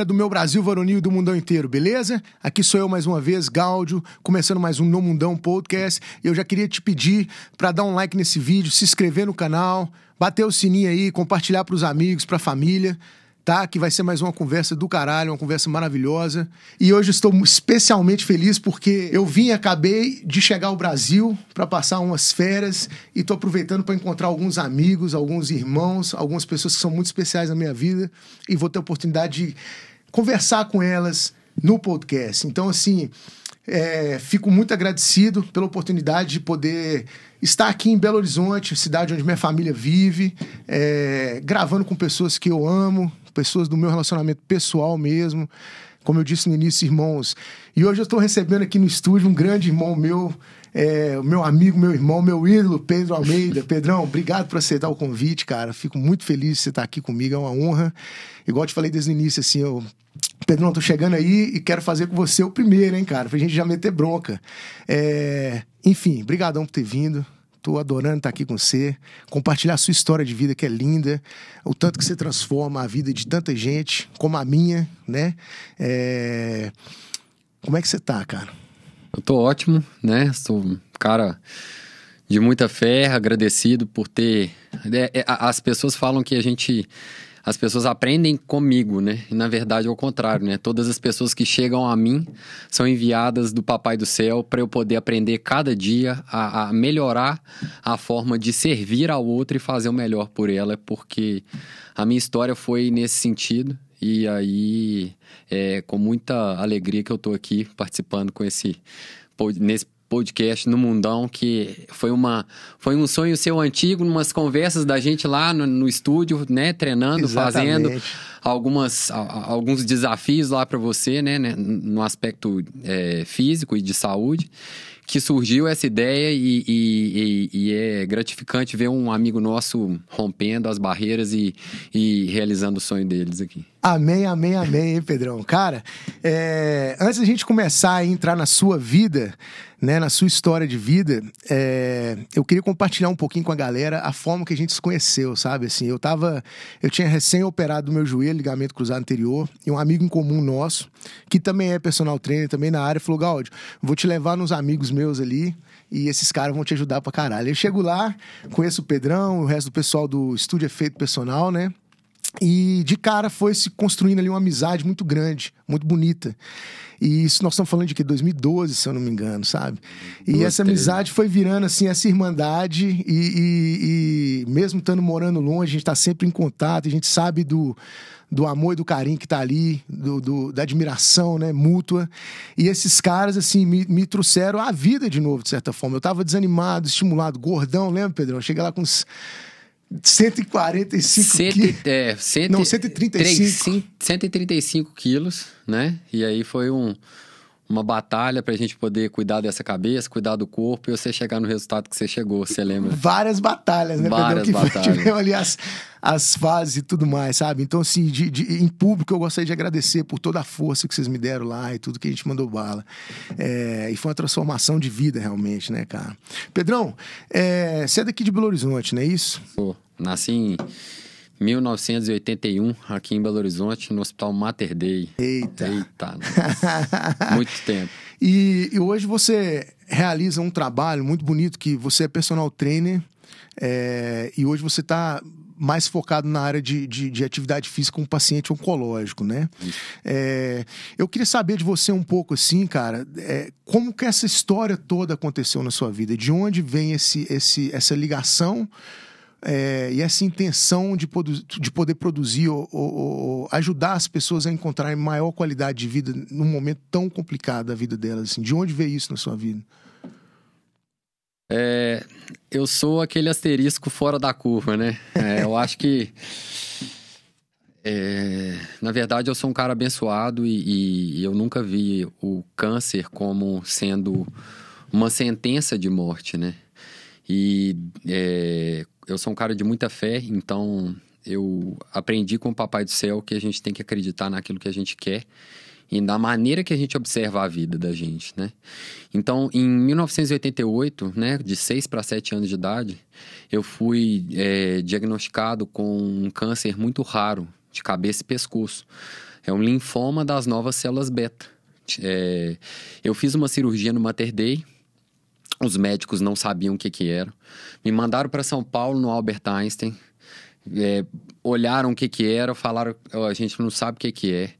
galera do meu Brasil varonil e do mundão inteiro, beleza? Aqui sou eu mais uma vez, Gáudio, começando mais um No Mundão Podcast. Eu já queria te pedir para dar um like nesse vídeo, se inscrever no canal, bater o sininho aí, compartilhar para os amigos, para a família, tá? Que vai ser mais uma conversa do caralho, uma conversa maravilhosa. E hoje estou especialmente feliz porque eu vim e acabei de chegar ao Brasil para passar umas férias e tô aproveitando para encontrar alguns amigos, alguns irmãos, algumas pessoas que são muito especiais na minha vida e vou ter a oportunidade de conversar com elas no podcast. Então, assim, é, fico muito agradecido pela oportunidade de poder estar aqui em Belo Horizonte, cidade onde minha família vive, é, gravando com pessoas que eu amo, pessoas do meu relacionamento pessoal mesmo. Como eu disse no início, irmãos. E hoje eu estou recebendo aqui no estúdio um grande irmão meu, é, meu amigo, meu irmão, meu ídolo, Pedro Almeida. Pedrão, obrigado por aceitar o convite, cara. Fico muito feliz de você estar aqui comigo, é uma honra. Igual eu te falei desde o início, assim, eu Pedrão, tô chegando aí e quero fazer com você o primeiro, hein, cara? Pra gente já meter bronca. É... Enfim, brigadão por ter vindo. Tô adorando estar aqui com você, compartilhar a sua história de vida que é linda, o tanto que você transforma a vida de tanta gente, como a minha, né? É... Como é que você tá, cara? Eu tô ótimo, né? Sou um cara de muita fé, agradecido por ter. Né? É, as pessoas falam que a gente as pessoas aprendem comigo, né? E na verdade é o contrário, né? Todas as pessoas que chegam a mim são enviadas do Papai do Céu para eu poder aprender cada dia a, a, melhorar a forma de servir ao outro e fazer o melhor por ela, porque a minha história foi nesse sentido. E aí é com muita alegria que eu estou aqui participando com esse nesse podcast no Mundão, que foi, uma, foi um sonho seu antigo, umas conversas da gente lá no, no estúdio, né? Treinando, Exatamente. fazendo algumas, alguns desafios lá para você, né, né, No aspecto é, físico e de saúde que surgiu essa ideia e, e, e, e, é gratificante ver um amigo nosso rompendo as barreiras e, realizando o sonho deles aqui. Amém, amém, amém, hein, Pedrão? Cara, é, antes da gente começar a entrar na sua vida, né, na sua história de vida, é, eu queria compartilhar um pouquinho com a galera a forma que a gente se conheceu, sabe? Assim, eu tava. Eu tinha recém-operado o meu joelho, ligamento cruzado anterior, e um amigo em comum nosso, que também é personal trainer, também na área, falou: Gaudio, vou te levar nos amigos meus ali e esses caras vão te ajudar pra caralho. Eu chego lá, conheço o Pedrão, o resto do pessoal do Estúdio Efeito é Personal, né? E de cara foi se construindo ali uma amizade muito grande, muito bonita. E isso nós estamos falando de que 2012, se eu não me engano, sabe? E essa amizade foi virando assim essa irmandade e, e, e mesmo estando morando longe, a gente está sempre em contato, a gente sabe do, do amor e do carinho que está ali, do, do, da admiração, né, mútua. E esses caras, assim, me, me trouxeram a vida de novo, de certa forma. Eu estava desanimado, estimulado, gordão, lembra, Pedrão? cheguei lá com uns 145 Cento, quilos. É, cento, não, 135. 135 quilos, né? E aí foi um uma batalha pra gente poder cuidar dessa cabeça, cuidar do corpo e você chegar no resultado que você chegou, você lembra? Várias batalhas, né? Várias que batalhas. ali as, as fases e tudo mais, sabe? Então, assim, de, de, em público eu gostaria de agradecer por toda a força que vocês me deram lá e tudo que a gente mandou bala. É, e foi uma transformação de vida, realmente, né, cara? Pedrão, é, você é daqui de Belo Horizonte, não é isso? Sou. Nasci em 1981, aqui em Belo Horizonte, no Hospital Mater Dei. Eita! Eita! muito tempo. E, e, hoje você realiza um trabalho muito bonito, que você é personal trainer, é, e hoje você está mais focado na área de, de, de, atividade física com paciente oncológico, né? É, eu queria saber de você um pouco, assim, cara, é, como que essa história toda aconteceu na sua vida? De onde vem esse, esse, essa ligação é, e essa intenção de, de poder produzir ou, ou, ou, ajudar as pessoas a encontrarem maior qualidade de vida num momento tão complicado da vida delas? Assim, de onde veio isso na sua vida? É, eu sou aquele asterisco fora da curva, né? É, eu acho que. É, na verdade, eu sou um cara abençoado e, e, eu nunca vi o câncer como sendo uma sentença de morte, né? E é, eu sou um cara de muita fé, então eu aprendi com o Papai do Céu que a gente tem que acreditar naquilo que a gente quer e na maneira que a gente observa a vida da gente, né? Então, em 1988, né, de 6 para 7 anos de idade, eu fui é, diagnosticado com um câncer muito raro de cabeça e pescoço. É um linfoma das novas células beta. É, eu fiz uma cirurgia no Mater Dei, os médicos não sabiam o que, que era. Me mandaram para São Paulo, no Albert Einstein. É, olharam o que, que era, falaram: oh, a gente não sabe o que, que é.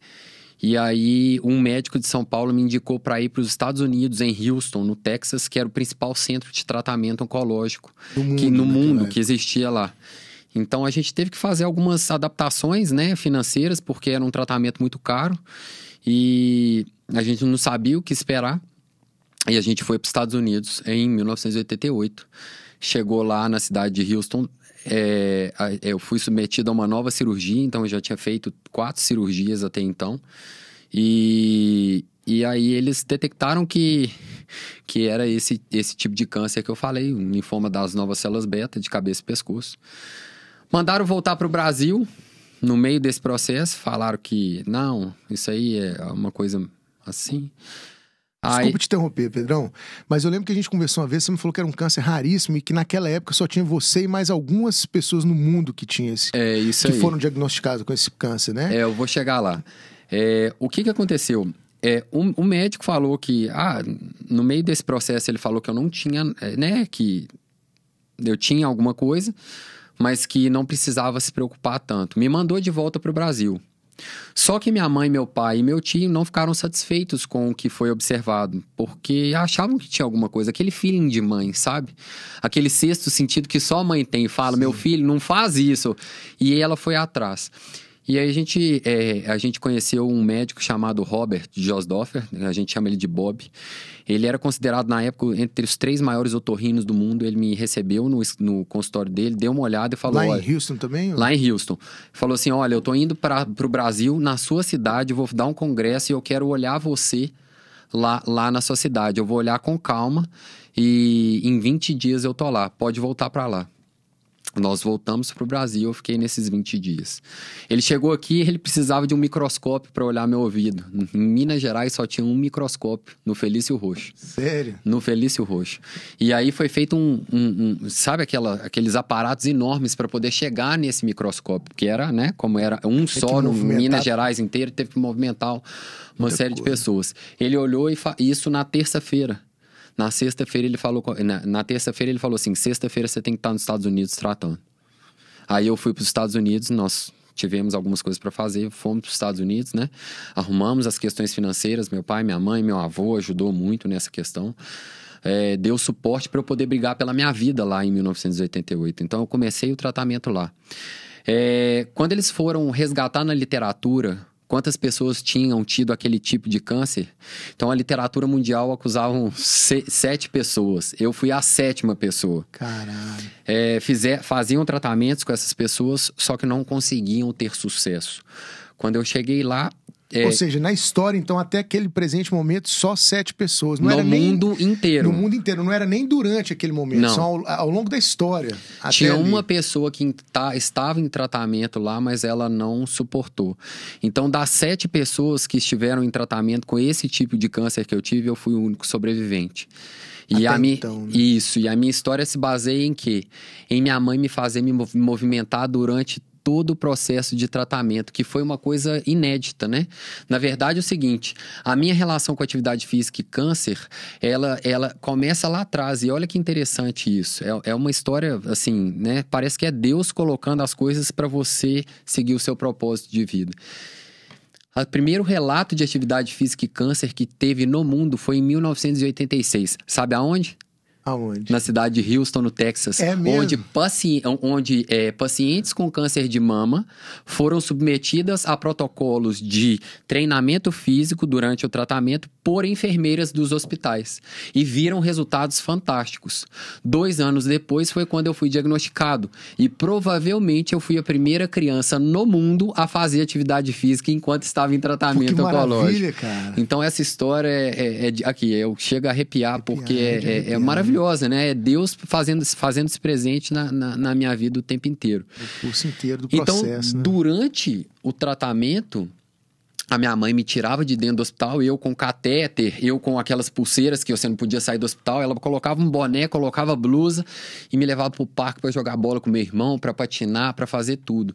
E aí, um médico de São Paulo me indicou para ir para os Estados Unidos, em Houston, no Texas, que era o principal centro de tratamento oncológico mundo, que, no né, mundo que existia lá. Então, a gente teve que fazer algumas adaptações né, financeiras, porque era um tratamento muito caro e a gente não sabia o que esperar. E a gente foi para os Estados Unidos em 1988. Chegou lá na cidade de Houston. É, eu fui submetido a uma nova cirurgia, então eu já tinha feito quatro cirurgias até então. E, e aí eles detectaram que, que era esse, esse tipo de câncer que eu falei, um linfoma das novas células beta, de cabeça e pescoço. Mandaram voltar para o Brasil. No meio desse processo, falaram que não, isso aí é uma coisa assim. Desculpa Ai. te interromper, Pedrão, mas eu lembro que a gente conversou uma vez, você me falou que era um câncer raríssimo e que naquela época só tinha você e mais algumas pessoas no mundo que tinha esse. É, isso que aí. foram diagnosticadas com esse câncer, né? É, eu vou chegar lá. É, o que que aconteceu? É, um, médico falou que, ah, no meio desse processo ele falou que eu não tinha, é, né, que eu tinha alguma coisa, mas que não precisava se preocupar tanto. Me mandou de volta para o Brasil. Só que minha mãe, meu pai e meu tio não ficaram satisfeitos com o que foi observado, porque achavam que tinha alguma coisa, aquele feeling de mãe, sabe? Aquele sexto sentido que só a mãe tem e fala: Sim. meu filho, não faz isso. E ela foi atrás. E aí a gente, é, a gente conheceu um médico chamado Robert Josdoffer, né, a gente chama ele de Bob. Ele era considerado, na época, entre os três maiores otorrinos do mundo. Ele me recebeu no, no consultório dele, deu uma olhada e falou... Lá em Houston também? Lá em Houston. Falou assim, olha, eu estou indo para o Brasil, na sua cidade, vou dar um congresso e eu quero olhar você lá, lá na sua cidade. Eu vou olhar com calma e em 20 dias eu tô lá. Pode voltar para lá. Tipo, nós voltamos para o Brasil, eu fiquei nesses 20 dias. Ele chegou aqui, ele precisava de um microscópio para olhar meu ouvido. Em Minas Gerais só tinha um microscópio, no Felício Roxo. Sério? No Felício Roxo. E aí foi feito um. um, um sabe aquela, aqueles aparatos enormes para poder chegar nesse microscópio, que era, né? Como era um só no Minas Gerais inteiro, teve que movimentar uma Muita série coisa. de pessoas. Ele olhou e fa... isso na terça-feira. Na sexta-feira ele falou. Na, terça-feira ele falou assim: sexta-feira você tem que estar nos Estados Unidos tratando. Aí eu fui para os Estados Unidos, nós tivemos algumas coisas para fazer, fomos para os Estados Unidos, né? Arrumamos as questões financeiras, meu pai, minha mãe, meu avô ajudou muito nessa questão. É, deu suporte para eu poder brigar pela minha vida lá em 1988. Então eu comecei o tratamento lá. É, quando eles foram resgatar na literatura quantas pessoas tinham tido aquele tipo de câncer. Então a literatura mundial acusava sete pessoas. Eu fui a sétima pessoa. Caralho. É, fizer, faziam tratamentos com essas pessoas, só que não conseguiam ter sucesso. Quando eu cheguei lá, é... Ou seja, na história, então, até aquele presente momento, só sete pessoas. Não no era mundo nem... inteiro. No mundo inteiro. Não era nem durante aquele momento, Não. só ao, ao longo da história. Tinha uma pessoa que tá, estava em tratamento lá, mas ela não suportou. Então, das sete pessoas que estiveram em tratamento com esse tipo de câncer que eu tive, eu fui o único sobrevivente. E a minha, então, né? Isso, e a minha história se baseia em quê? Em minha mãe me fazer me movimentar durante todo o processo de tratamento, que foi uma coisa inédita, né? Na verdade, é o seguinte: a minha relação com atividade física e câncer, ela, ela começa lá atrás. E olha que interessante isso. É, é uma história, assim, né? Parece que é Deus colocando as coisas para você seguir o seu propósito de vida. O primeiro relato de atividade física e câncer que teve no mundo foi em 1986. Sabe aonde? Aonde? Na cidade de Houston, no Texas. É mesmo? Onde, paci onde é, pacientes com câncer de mama foram submetidas a protocolos de treinamento físico durante o tratamento por enfermeiras dos hospitais. E viram resultados fantásticos. Dois anos depois foi quando eu fui diagnosticado. E provavelmente eu fui a primeira criança no mundo a fazer atividade física enquanto estava em tratamento que oncológico. Cara. Então essa história é, é, é aqui, eu chego a arrepiar, arrepiar porque é, é, é né? maravilhoso maravilhosa, né? É Deus fazendo, fazendo se presente na, na, na, minha vida o tempo inteiro. O curso inteiro do então, processo. Então, né? durante o tratamento, a minha mãe me tirava de dentro do hospital, eu com catéter, eu com aquelas pulseiras que você não podia sair do hospital. Ela colocava um boné, colocava blusa e me levava para o parque para jogar bola com meu irmão, para patinar, para fazer tudo.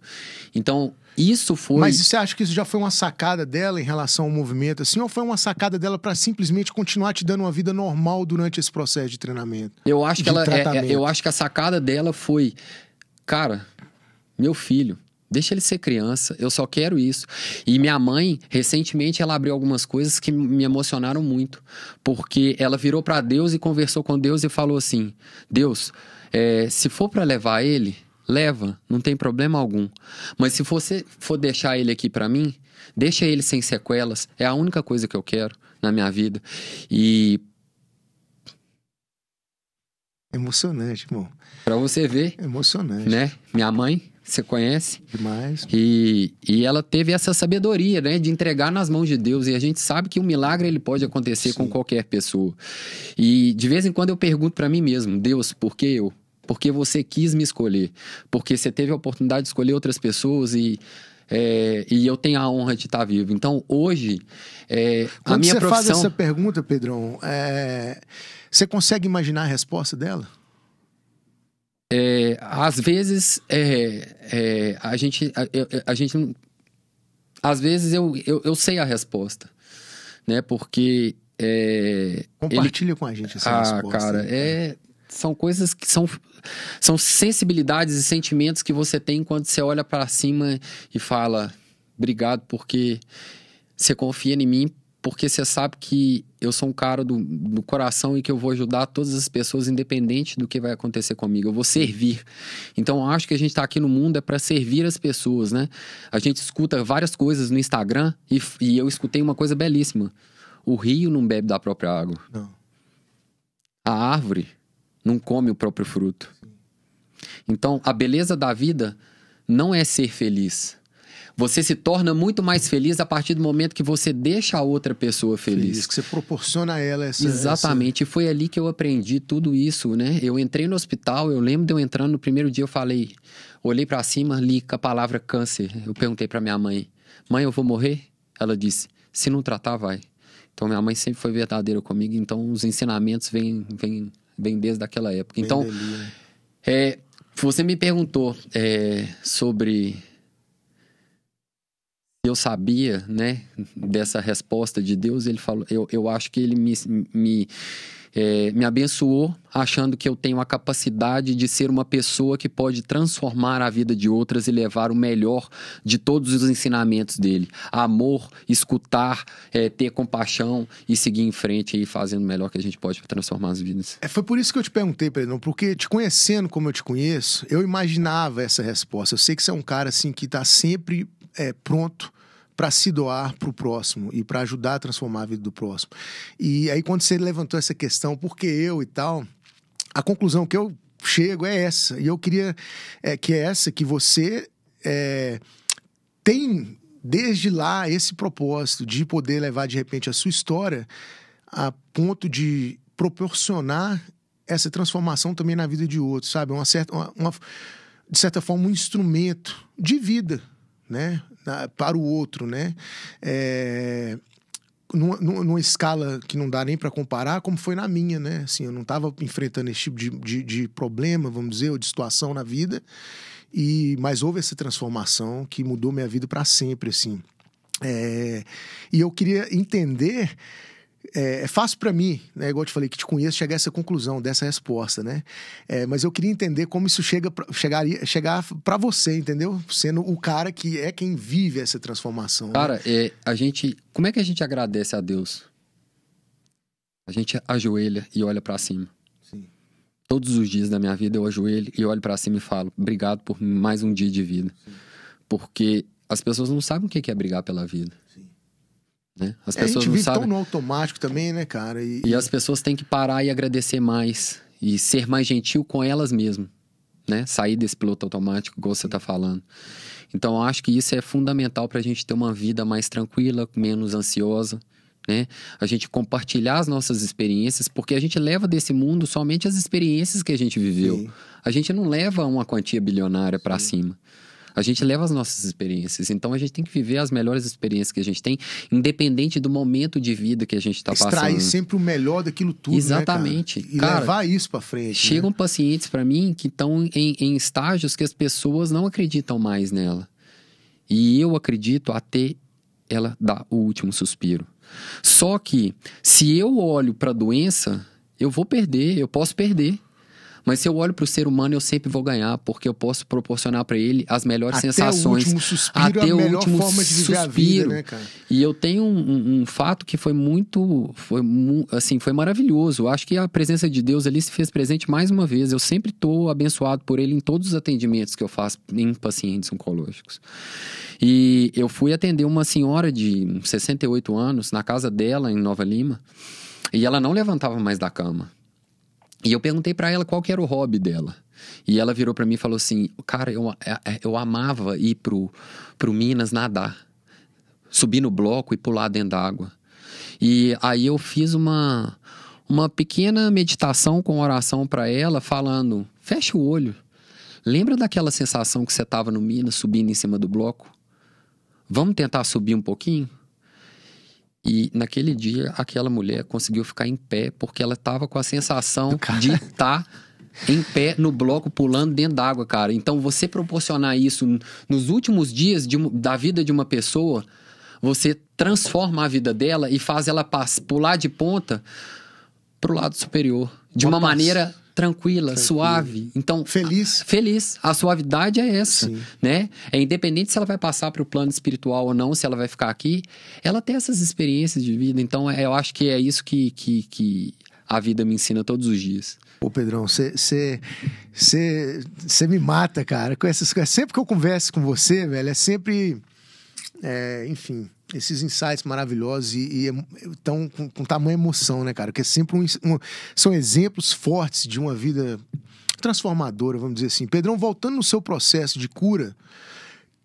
Então, isso foi. Mas você acha que isso já foi uma sacada dela em relação ao movimento, assim, ou foi uma sacada dela para simplesmente continuar te dando uma vida normal durante esse processo de treinamento? Eu acho que ela. É, é eu acho que a sacada dela foi, cara, meu filho. Deixa ele ser criança, eu só quero isso. E minha mãe, recentemente, ela abriu algumas coisas que me emocionaram muito, porque ela virou para Deus e conversou com Deus e falou assim: Deus, é, se for para levar ele, leva, não tem problema algum. Mas se você for deixar ele aqui para mim, deixa ele sem sequelas, é a única coisa que eu quero na minha vida. E emocionante, irmão. Para você ver. Emocionante. Né? Minha mãe, você conhece? Demais. E, e ela teve essa sabedoria, né, de entregar nas mãos de Deus. E a gente sabe que um milagre ele pode acontecer Sim. com qualquer pessoa. E de vez em quando eu pergunto para mim mesmo, Deus, por que eu? porque você quis me escolher, porque você teve a oportunidade de escolher outras pessoas e é, e eu tenho a honra de estar vivo. Então, hoje, é, Quando a minha você profissão... faz essa pergunta, Pedrão, é... você consegue imaginar a resposta dela? É, às vezes, é, é, a gente... A, a, a, gente às vezes, eu, eu, eu, sei a resposta, né? Porque... É, Compartilha ele... com a gente essa ah, resposta. Cara, é são coisas que são, são sensibilidades e sentimentos que você tem quando você olha para cima e fala: obrigado, porque você confia em mim, porque você sabe que eu sou um cara do, do coração e que eu vou ajudar todas as pessoas, independente do que vai acontecer comigo. Eu vou servir. Então, acho que a gente está aqui no mundo é para servir as pessoas, né? A gente escuta várias coisas no Instagram e, e eu escutei uma coisa belíssima: o rio não bebe da própria água. Não. A árvore não come o próprio fruto. Então, a beleza da vida não é ser feliz. Você se torna muito mais feliz a partir do momento que você deixa a outra pessoa feliz. feliz que você proporciona a ela essa. Exatamente. Essa... E foi ali que eu aprendi tudo isso, né? Eu entrei no hospital, eu lembro de eu entrando no primeiro dia, eu falei, olhei para cima, li a palavra câncer. Eu perguntei para minha mãe: "Mãe, eu vou morrer?" Ela disse: "Se não tratar, vai." Então minha mãe sempre foi verdadeira comigo, então os ensinamentos vêm vêm Vem desde aquela época. então, né? é, você me perguntou é, sobre eu sabia, né, dessa resposta de Deus, ele falou, eu, eu acho que ele me, me é, me abençoou achando que eu tenho a capacidade de ser uma pessoa que pode transformar a vida de outras e levar o melhor de todos os ensinamentos dele. Amor, escutar, é, ter compaixão e seguir em frente e fazendo o melhor que a gente pode para transformar as vidas. É, foi por isso que eu te perguntei, Pedrão, porque te conhecendo como eu te conheço, eu imaginava essa resposta. Eu sei que você é um cara assim que está sempre é, pronto para se doar para o próximo e para ajudar a transformar a vida do próximo. E aí, quando você levantou essa questão, por que eu e tal, a conclusão que eu chego é essa. E eu queria é, que é essa que você é, tem desde lá esse propósito de poder levar de repente a sua história a ponto de proporcionar essa transformação também na vida de outros, sabe? Uma certa, uma, uma de certa forma, um instrumento de vida né? Na, para o outro, né? É, numa, numa, escala que não dá nem para comparar, como foi na minha, né? Assim, eu não estava enfrentando esse tipo de, de, de, problema, vamos dizer, ou de situação na vida. E mas houve essa transformação que mudou minha vida para sempre, assim. É, e eu queria entender é, é fácil para mim, né, igual eu te falei, que te conheço, chegar a essa conclusão, dessa resposta, né? É, mas eu queria entender como isso chega pra, chegaria, chegar para você, entendeu? Sendo o cara que é quem vive essa transformação. Né? Cara, né? é, a gente, como é que a gente agradece a Deus? A gente ajoelha e olha para cima. Sim. Todos os dias da minha vida eu ajoelho e olho para cima e falo: obrigado por mais um dia de vida. Sim. Porque as pessoas não sabem o que é brigar pela vida. Né? As pessoas é, a gente não sabem. tão no automático também, né, cara? E... e as pessoas têm que parar e agradecer mais. E ser mais gentil com elas mesmas. Né? Sair desse piloto automático, igual você está falando. Então, acho que isso é fundamental para a gente ter uma vida mais tranquila, menos ansiosa, né? A gente compartilhar as nossas experiências, porque a gente leva desse mundo somente as experiências que a gente viveu. Sim. A gente não leva uma quantia bilionária para cima. A gente leva as nossas experiências. Então a gente tem que viver as melhores experiências que a gente tem, independente do momento de vida que a gente está passando. Extrair sempre o melhor daquilo tudo. Exatamente. Né, cara? E cara, levar isso para frente. Né? Chegam né? pacientes para mim que estão em, em estágios que as pessoas não acreditam mais nela. E eu acredito até ela dar o último suspiro. Só que se eu olho para a doença, eu vou perder, eu posso perder. Mas se eu olho para o ser humano, eu sempre vou ganhar, porque eu posso proporcionar para ele as melhores até sensações. O suspiro, até o último suspiro. Vida, né, e eu tenho um, um, um, fato que foi muito. Foi, assim, foi maravilhoso. Eu acho que a presença de Deus ali se fez presente mais uma vez. Eu sempre estou abençoado por ele em todos os atendimentos que eu faço em pacientes oncológicos. E eu fui atender uma senhora de 68 anos na casa dela, em Nova Lima. E ela não levantava mais da cama. E eu perguntei para ela qual que era o hobby dela. E ela virou para mim e falou assim: Cara, eu, é, é, eu amava ir pro, pro Minas nadar, subir no bloco e pular dentro d'água. E aí eu fiz uma, uma pequena meditação com oração para ela, falando: Fecha o olho. Lembra daquela sensação que você estava no Minas subindo em cima do bloco? Vamos tentar subir um pouquinho? E naquele dia, aquela mulher conseguiu ficar em pé porque ela estava com a sensação de estar. Tá em pé no bloco pulando dentro d'água, cara. Então você proporcionar isso nos últimos dias de, da vida de uma pessoa, você transforma a vida dela e faz ela pular de ponta pro lado superior de uma, uma maneira tranquila, Tranquilo. suave. Então, feliz. A, feliz. A suavidade é essa, Sim. né? É independente se ela vai passar para o plano espiritual ou não, se ela vai ficar aqui, ela tem essas experiências de vida. Então, é, eu acho que é isso que, que, que a vida me ensina todos os dias. Ô, Pedrão, você me mata, cara, com essas Sempre que eu converso com você, velho, é sempre. É, enfim, esses insights maravilhosos e estão é com, com tamanha emoção, né, cara? Que é sempre um, um, são exemplos fortes de uma vida transformadora, vamos dizer assim. Pedrão, voltando no seu processo de cura,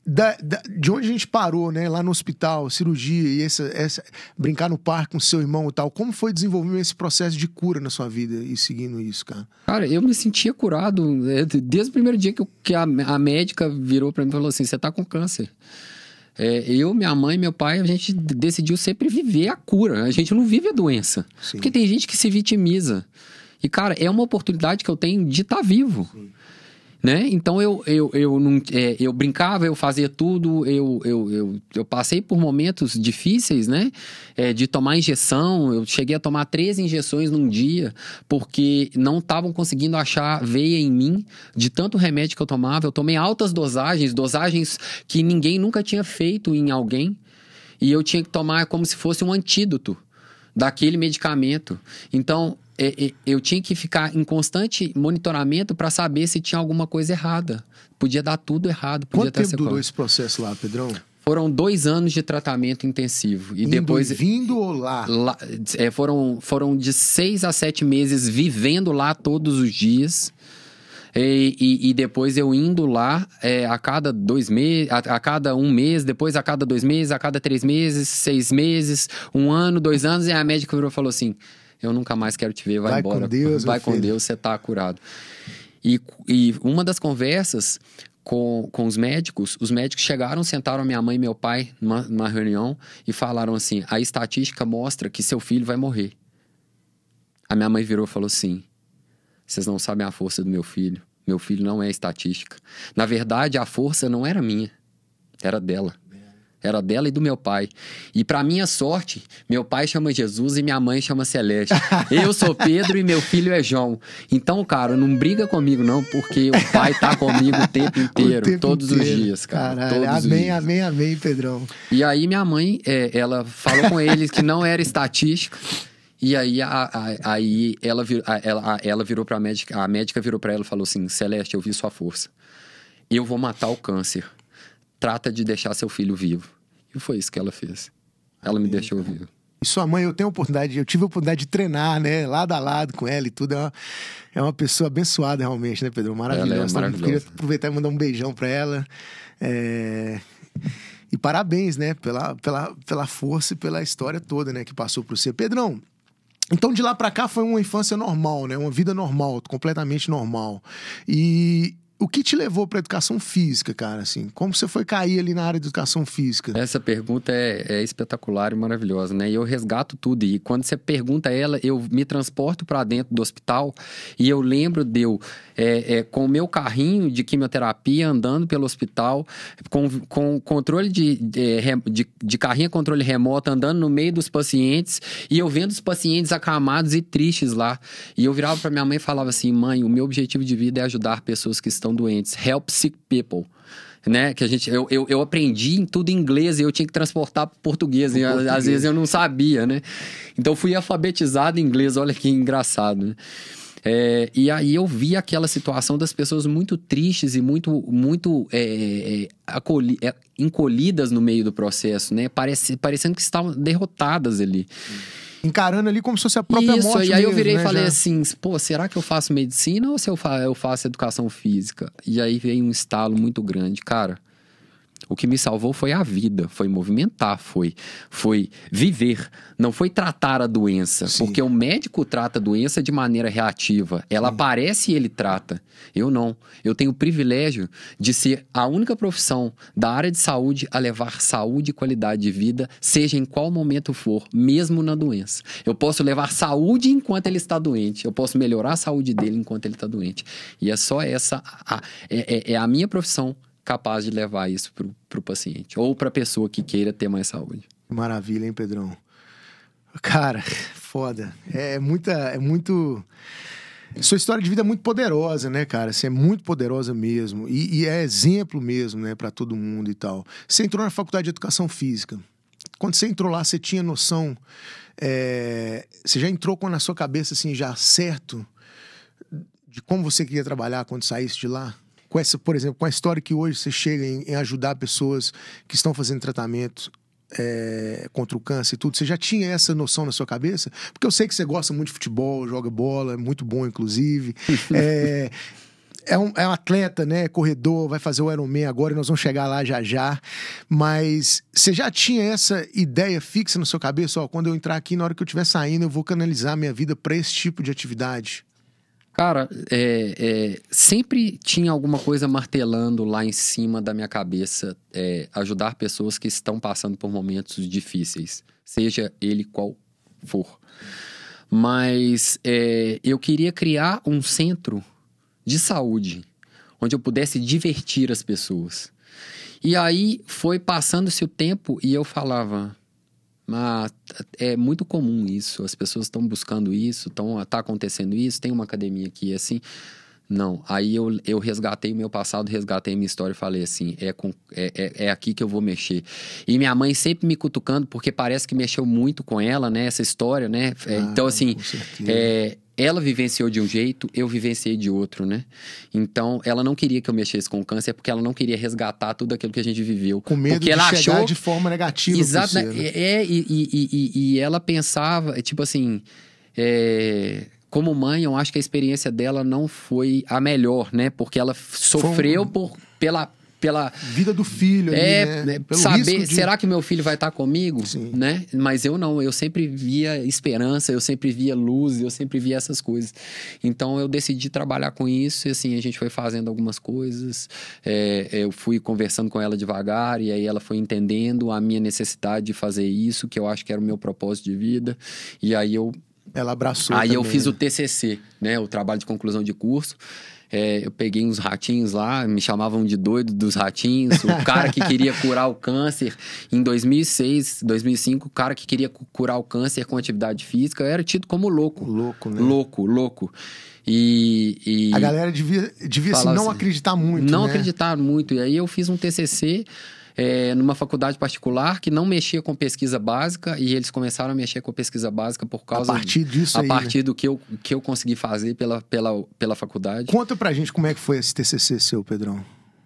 da, da, de onde a gente parou, né? Lá no hospital, cirurgia e essa, essa, brincar no parque com seu irmão e tal. Como foi desenvolvido esse processo de cura na sua vida e seguindo isso, cara? Cara, eu me sentia curado é, desde o primeiro dia que, eu, que a, a, médica virou para mim e falou assim: você tá com câncer. É, eu, minha mãe, meu pai, a gente decidiu sempre viver a cura. A gente não vive a doença. Sim. Porque tem gente que se vitimiza. E, cara, é uma oportunidade que eu tenho de estar tá vivo. Sim né? Então eu eu, eu, é, eu brincava, eu fazia tudo, eu, eu, eu, eu passei por momentos difíceis, né? É, de tomar injeção, eu cheguei a tomar três injeções num dia, porque não estavam conseguindo achar veia em mim de tanto remédio que eu tomava. Eu tomei altas dosagens, dosagens que ninguém nunca tinha feito em alguém, e eu tinha que tomar como se fosse um antídoto daquele medicamento. Então, é, é, eu tinha que ficar em constante monitoramento para saber se tinha alguma coisa errada. Podia dar tudo errado. Podia Quanto tempo durou esse processo lá, Pedrão? Foram dois anos de tratamento intensivo. E Indo depois. E vindo ou lá? lá é, foram, foram de seis a sete meses vivendo lá todos os dias. E, e, e, depois eu indo lá é, a cada dois meses, a, a, cada um mês, depois a cada dois meses, a cada três meses, seis meses, um ano, dois anos, e a médica virou e falou assim: eu nunca mais quero te ver, vai, vai embora. Com Deus, vai com filho. Deus, você está curado. E, e uma das conversas com, com os médicos, os médicos chegaram, sentaram minha mãe e meu pai numa, numa reunião e falaram assim: a estatística mostra que seu filho vai morrer. A minha mãe virou e falou assim: vocês não sabem a força do meu filho. Meu filho não é estatística. Na verdade, a força não era minha, era dela. Era dela e do meu pai. E para minha sorte, meu pai chama Jesus e minha mãe chama Celeste. Eu sou Pedro e meu filho é João. Então, cara, não briga comigo não, porque o pai tá comigo o tempo inteiro, o tempo todos inteiro. os dias, cara. Caralho, amém, dias. amém, amém, Pedrão. E aí minha mãe, é, ela falou com eles que não era estatística. E aí, a, a, aí ela, vir, a, ela, ela virou pra médica, a médica virou para ela e falou assim, Celeste, eu vi sua força. Eu vou matar o câncer trata de deixar seu filho vivo. E foi isso que ela fez. Ela me Eita. deixou vivo. E sua mãe, eu tenho a oportunidade, eu tive a oportunidade de treinar, né? Lado a lado com ela e tudo. É uma, é uma pessoa abençoada realmente, né, Pedro? É maravilhosa. é maravilhosa. Queria aproveitar e mandar um beijão para ela. É... E parabéns, né? Pela, pela, pela força e pela história toda, né? Que passou por você. Pedrão, então de lá para cá foi uma infância normal, né? Uma vida normal, completamente normal. E, o que te levou para educação física, cara? Assim, como você foi cair ali na área de educação física? Essa pergunta é, é espetacular e maravilhosa, né? E eu resgato tudo. E quando você pergunta ela, eu me transporto para dentro do hospital e eu lembro de eu é, é, com o meu carrinho de quimioterapia andando pelo hospital, com, com controle de, de, de, de carrinho a controle remoto, andando no meio dos pacientes, e eu vendo os pacientes acamados e tristes lá. E eu virava para minha mãe e falava assim: mãe, o meu objetivo de vida é ajudar pessoas que estão doentes. Help sick people né? Que a gente, eu, eu, eu, aprendi em tudo inglês e eu tinha que transportar para português, e português. às vezes eu não sabia, né? Então fui alfabetizado em inglês, olha que engraçado, né? É, e aí eu vi aquela situação das pessoas muito tristes e muito, muito é, é, acolhi, é, encolhidas no meio do processo, né? Parece, parecendo que estavam derrotadas ali. Encarando ali como se fosse a própria Isso, morte. e aí mesmo, eu virei né, e falei já... assim: pô, será que eu faço medicina ou se eu, fa eu faço educação física? E aí veio um estalo muito grande, cara o que me salvou foi a vida, foi movimentar, foi, foi viver. Não foi tratar a doença, Sim. porque o médico trata a doença de maneira reativa. Ela Sim. aparece e ele trata. Eu não. Eu tenho o privilégio de ser a única profissão da área de saúde a levar saúde e qualidade de vida, seja em qual momento for, mesmo na doença. Eu posso levar saúde enquanto ele está doente. Eu posso melhorar a saúde dele enquanto ele está doente. E é só essa. A, a, é, é, é a minha profissão capaz de levar isso para o paciente ou para a pessoa que queira ter mais saúde. Maravilha, hein, Pedrão? Cara, foda. É, é muita. É muito. Sua história de vida é muito poderosa, né, cara? Você é muito poderosa mesmo. E, e é exemplo mesmo, né, para todo mundo e tal. Você entrou na faculdade de educação física. Quando você entrou lá, você tinha noção. É... Você já entrou com na sua cabeça, assim, já certo de como você queria trabalhar quando saísse de lá? com essa, por exemplo, com a história que hoje você chega em, em ajudar pessoas que estão fazendo tratamento é, contra o câncer e tudo, você já tinha essa noção na sua cabeça? Porque eu sei que você gosta muito de futebol, joga bola, é muito bom, inclusive. é, é, um, é um atleta, né? Corredor, vai fazer o Ironman agora e nós vamos chegar lá já já. Mas você já tinha essa ideia fixa na sua cabeça? Ó, quando eu entrar aqui, na hora que eu estiver saindo, eu vou canalizar minha vida para esse tipo de atividade? Cara, é, é, sempre tinha alguma coisa martelando lá em cima da minha cabeça, é, ajudar pessoas que estão passando por momentos difíceis, seja ele qual for. Mas é, eu queria criar um centro de saúde onde eu pudesse divertir as pessoas. E aí foi passando-se o tempo e eu falava: mas é muito comum isso. As pessoas estão buscando isso, estão tá acontecendo isso. Tem uma academia aqui assim. Não. Aí eu, eu resgatei o meu passado, resgatei minha história e falei assim: é, com, é, é, é, aqui que eu vou mexer. E minha mãe sempre me cutucando, porque parece que mexeu muito com ela, né? Essa história, né? É, ah, então, assim, é, ela vivenciou de um jeito, eu vivenciei de outro, né? Então, ela não queria que eu mexesse com o câncer, porque ela não queria resgatar tudo aquilo que a gente viveu. Com medo porque de ela chegar achou... de forma negativa. Exato. É, é, e, e, e, e ela pensava, tipo assim. É como mãe, eu acho que a experiência dela não foi a melhor, né? Porque ela sofreu um... por, pela, pela vida do filho é, ali, né? né? Pelo saber de... será que meu filho vai estar tá comigo Sim. né mas eu não eu sempre via esperança eu sempre via luz eu sempre via essas coisas então eu decidi trabalhar com isso e assim a gente foi fazendo algumas coisas é, eu fui conversando com ela devagar e aí ela foi entendendo a minha necessidade de fazer isso que eu acho que era o meu propósito de vida e aí eu ela abraçou. Aí também, eu fiz né? o TCC, né? O trabalho de conclusão de curso. É, eu peguei uns ratinhos lá, me chamavam de doido dos ratinhos. O cara que queria curar o câncer. Em 2006, 2005, o cara que queria curar o câncer com atividade física era tido como louco. Louco, né? Louco, louco. E, e... a galera devia, devia assim, não assim, acreditar muito. Não né? acreditar muito. E aí eu fiz um TCC é, numa faculdade particular que não mexia com pesquisa básica e eles começaram a mexer com pesquisa básica por causa. A partir disso A aí, partir né? do que eu, que eu consegui fazer pela, pela, pela faculdade. Conta pra gente como é que foi esse TCC seu, Pedrão.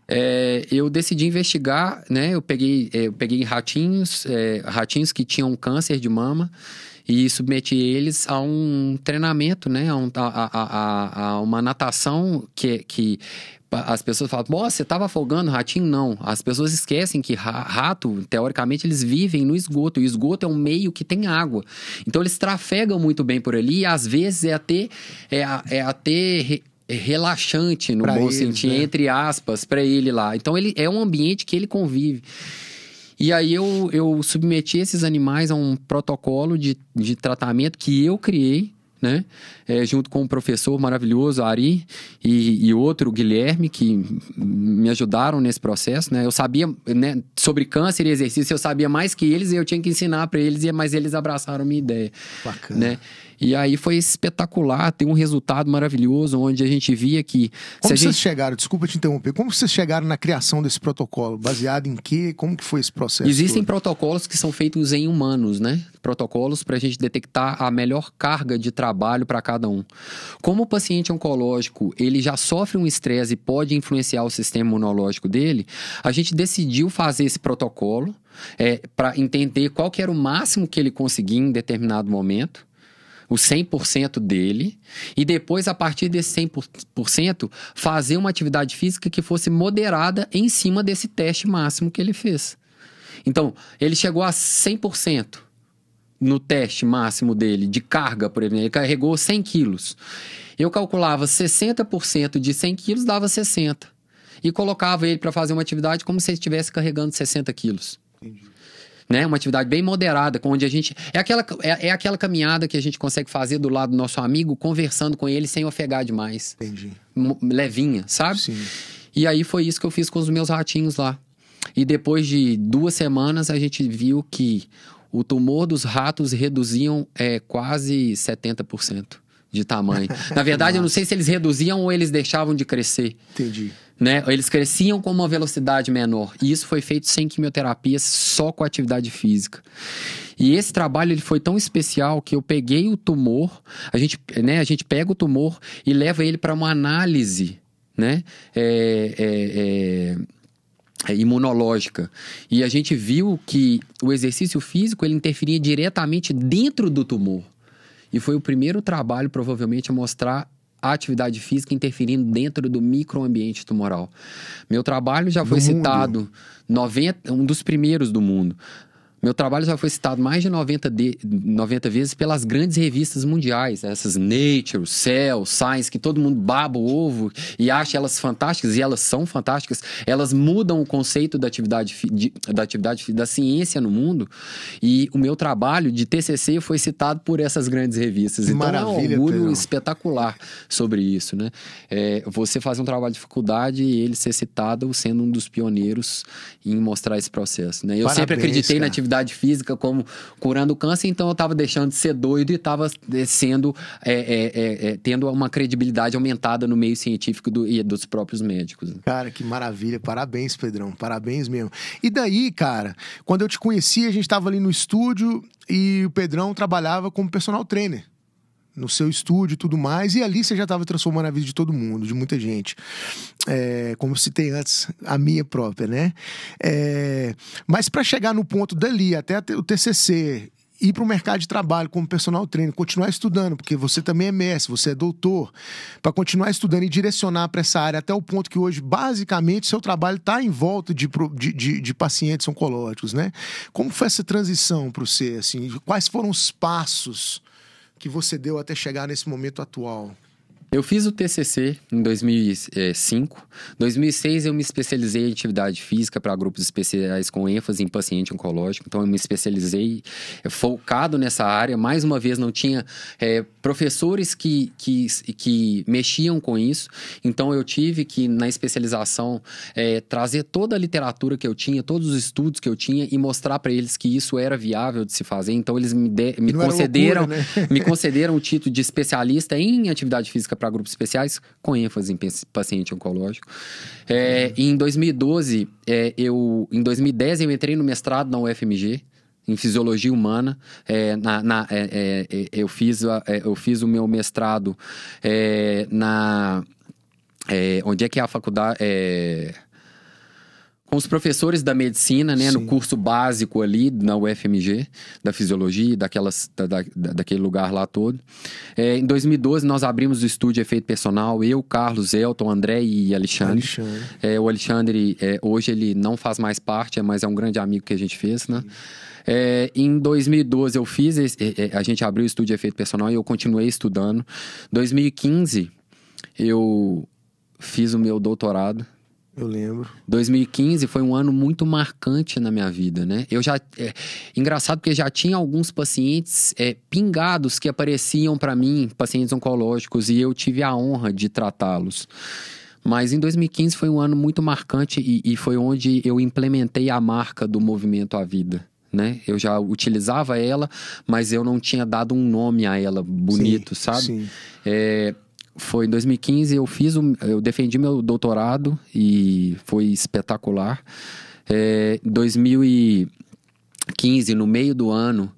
É, eu decidi investigar, né? Eu peguei, é, eu peguei ratinhos, é, ratinhos que tinham câncer de mama e submeti eles a um treinamento, né? A, um, a, a, a, uma natação que, que as pessoas falam, você estava afogando ratinho? Não. As pessoas esquecem que rato, teoricamente, eles vivem no esgoto. E esgoto é um meio que tem água. Então, eles trafegam muito bem por ali. E às vezes, é até, é, é até relaxante, no pra bom eles, sentido, né? entre aspas, para ele lá. Então, ele é um ambiente que ele convive. E aí eu, eu submeti esses animais a um protocolo de, de tratamento que eu criei, né? É, junto com um professor maravilhoso, Ari, e, e, outro, Guilherme, que me ajudaram nesse processo, né? Eu sabia, né, sobre câncer e exercício, eu sabia mais que eles e eu tinha que ensinar para eles, mas eles abraçaram minha ideia. Bacana. Né? E aí foi espetacular, tem um resultado maravilhoso, onde a gente via que. Como vocês gente... chegaram, desculpa te interromper, como vocês chegaram na criação desse protocolo? Baseado em quê? Como que foi esse processo? Existem todo? protocolos que são feitos em humanos, né? Protocolos para a gente detectar a melhor carga de trabalho para cada um. Como o paciente oncológico ele já sofre um estresse e pode influenciar o sistema imunológico dele, a gente decidiu fazer esse protocolo é, para entender qual que era o máximo que ele conseguia em determinado momento o 100% dele e depois, a partir desse 100%, fazer uma atividade física que fosse moderada em cima desse teste máximo que ele fez. Então, ele chegou a 100% no teste máximo dele de carga, por exemplo, ele carregou 100 quilos. Eu calculava 60% de 100 quilos dava 60 e colocava ele para fazer uma atividade como se ele estivesse carregando 60 quilos. Entendi né? Uma atividade bem moderada, onde a gente. É aquela, é, é aquela caminhada que a gente consegue fazer do lado do nosso amigo, conversando com ele sem ofegar demais. Entendi. levinha, sabe? Sim. E aí foi isso que eu fiz com os meus ratinhos lá. E depois de duas semanas, a gente viu que o tumor dos ratos reduziam é, quase 70% de tamanho. Na verdade, eu não sei se eles reduziam ou eles deixavam de crescer. Entendi né? Eles cresciam com uma velocidade menor. E isso foi feito sem quimioterapia, só com atividade física. E esse trabalho ele foi tão especial que eu peguei o tumor, a gente, né, a gente pega o tumor e leva ele para uma análise, né? É, é, é, é, imunológica. E a gente viu que o exercício físico ele interferia diretamente dentro do tumor. E foi o primeiro trabalho, provavelmente, a mostrar a atividade física interferindo dentro do microambiente tumoral. Meu trabalho já foi do citado, 90, um dos primeiros do mundo. Meu trabalho já foi citado mais de 90, de 90 vezes pelas grandes revistas mundiais, né? essas Nature, Cell, Science, que todo mundo baba o ovo e acha elas fantásticas, e elas são fantásticas. Elas mudam o conceito da atividade, de, da atividade da ciência no mundo. E o meu trabalho de TCC foi citado por essas grandes revistas. Então Maravilha, é um orgulho Pedro. espetacular sobre isso, né? É, você fazer um trabalho de faculdade e ele ser citado sendo um dos pioneiros em mostrar esse processo, né? Eu Parabéns, sempre acreditei cara. na atividade atividade física como curando o câncer, então eu estava deixando de ser doido e estava sendo é, é, é, é, tendo uma credibilidade aumentada no meio científico do, e dos próprios médicos. Cara, que maravilha. Parabéns, Pedrão. Parabéns mesmo. E daí, cara, quando eu te conheci, a gente estava ali no estúdio e o Pedrão trabalhava como personal trainer no seu estúdio e tudo mais, e ali você já estava transformando a vida de todo mundo, de muita gente. É, como citei antes, a minha própria, né? É, mas para chegar no ponto dali, até o TCC, ir para o mercado de trabalho como personal trainer, continuar estudando, porque você também é mestre, você é doutor, para continuar estudando e direcionar para essa área até o ponto que hoje, basicamente, seu trabalho está em volta de, de, de, pacientes oncológicos, né? Como foi essa transição para você, assim? Quais foram os passos que você deu até chegar nesse momento atual? Eu fiz o TCC em 2005. 2006 eu me especializei em atividade física para grupos especiais com ênfase em paciente oncológico. Então eu me especializei é, focado nessa área. Mais uma vez não tinha é, professores que, que, que mexiam com isso. Então, eu tive que, na especialização, é, trazer toda a literatura que eu tinha, todos os estudos que eu tinha e mostrar para eles que isso era viável de se fazer. Então, eles me, de, me concederam loucura, né? me concederam o título de especialista em atividade física para grupos especiais, com ênfase em paciente oncológico. É, é. Em 2012, é, eu, em 2010, eu entrei no mestrado na UFMG em fisiologia humana. É, na, na é, é, é eu, fiz é, eu fiz o meu mestrado é, na. onde é que é a faculdade? com os professores da medicina, né, no curso básico ali na UFMG, da fisiologia, daquelas, da, da, daquele lugar lá todo. É, em 2012, nós abrimos o estúdio Efeito Personal, eu, Carlos, Elton, André e Alexandre. Alexandre. É, o Alexandre, é, hoje, ele não faz mais parte, mas é um grande amigo que a gente fez, né? É, em 2012 eu fiz, esse, é, é, a gente abriu o estúdio de efeito personal e eu continuei estudando. 2015 eu fiz o meu doutorado. Eu lembro. 2015 foi um ano muito marcante na minha vida, né? Eu já. É, engraçado porque já tinha alguns pacientes é, pingados que apareciam para mim, pacientes oncológicos, e eu tive a honra de tratá-los. Mas em 2015 foi um ano muito marcante e, e foi onde eu implementei a marca do Movimento à Vida né? Eu já utilizava ela, mas eu não tinha dado um nome a ela bonito, sim, sabe? Sim. É, foi em 2015 eu fiz, um, eu defendi meu doutorado e foi espetacular. Em é, 2015, no meio do ano,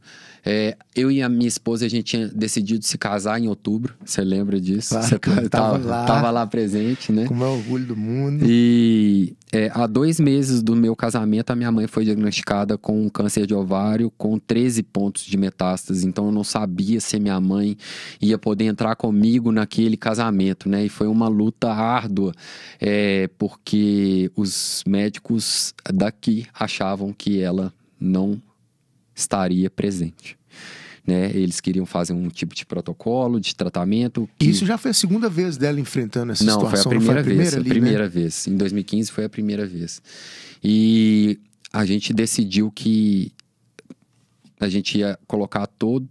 é, eu e a minha esposa, a gente tinha decidido se casar em outubro. Você lembra disso? Claro, ah, Você tava, tava, lá. Tava lá presente, né? Com o maior orgulho do mundo. E é, há dois meses do meu casamento, a minha mãe foi diagnosticada com um câncer de ovário com 13 pontos de metástase. Então eu não sabia se minha mãe ia poder entrar comigo naquele casamento, né? E foi uma luta árdua, é, porque os médicos daqui achavam que ela não estaria presente. Né? Eles queriam fazer um tipo de protocolo de tratamento. Que... Isso já foi a segunda vez dela enfrentando essa não, situação. não, foi a primeira vez. a né? primeira, ali, a primeira né? vez. Em 2015 foi a primeira vez. E a gente decidiu que a gente ia colocar todo,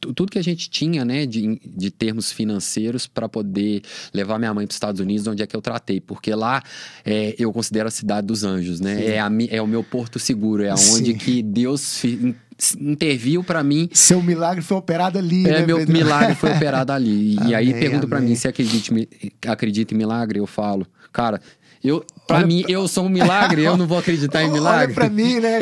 tudo que a gente tinha, né, de, de termos financeiros para poder levar minha mãe para os Estados Unidos, onde é que eu tratei, porque lá é, eu considero a cidade dos anjos, né? É, a, é, o meu porto seguro, é onde que Deus fi, interviu para mim. Seu milagre foi operado ali. É, né, meu Pedro? milagre foi operado ali. E amém, aí pergunta para mim se acredita, acredita em milagre, eu falo, cara, eu, para mim, eu sou um milagre, eu não vou acreditar em milagre. Olha para mim, né?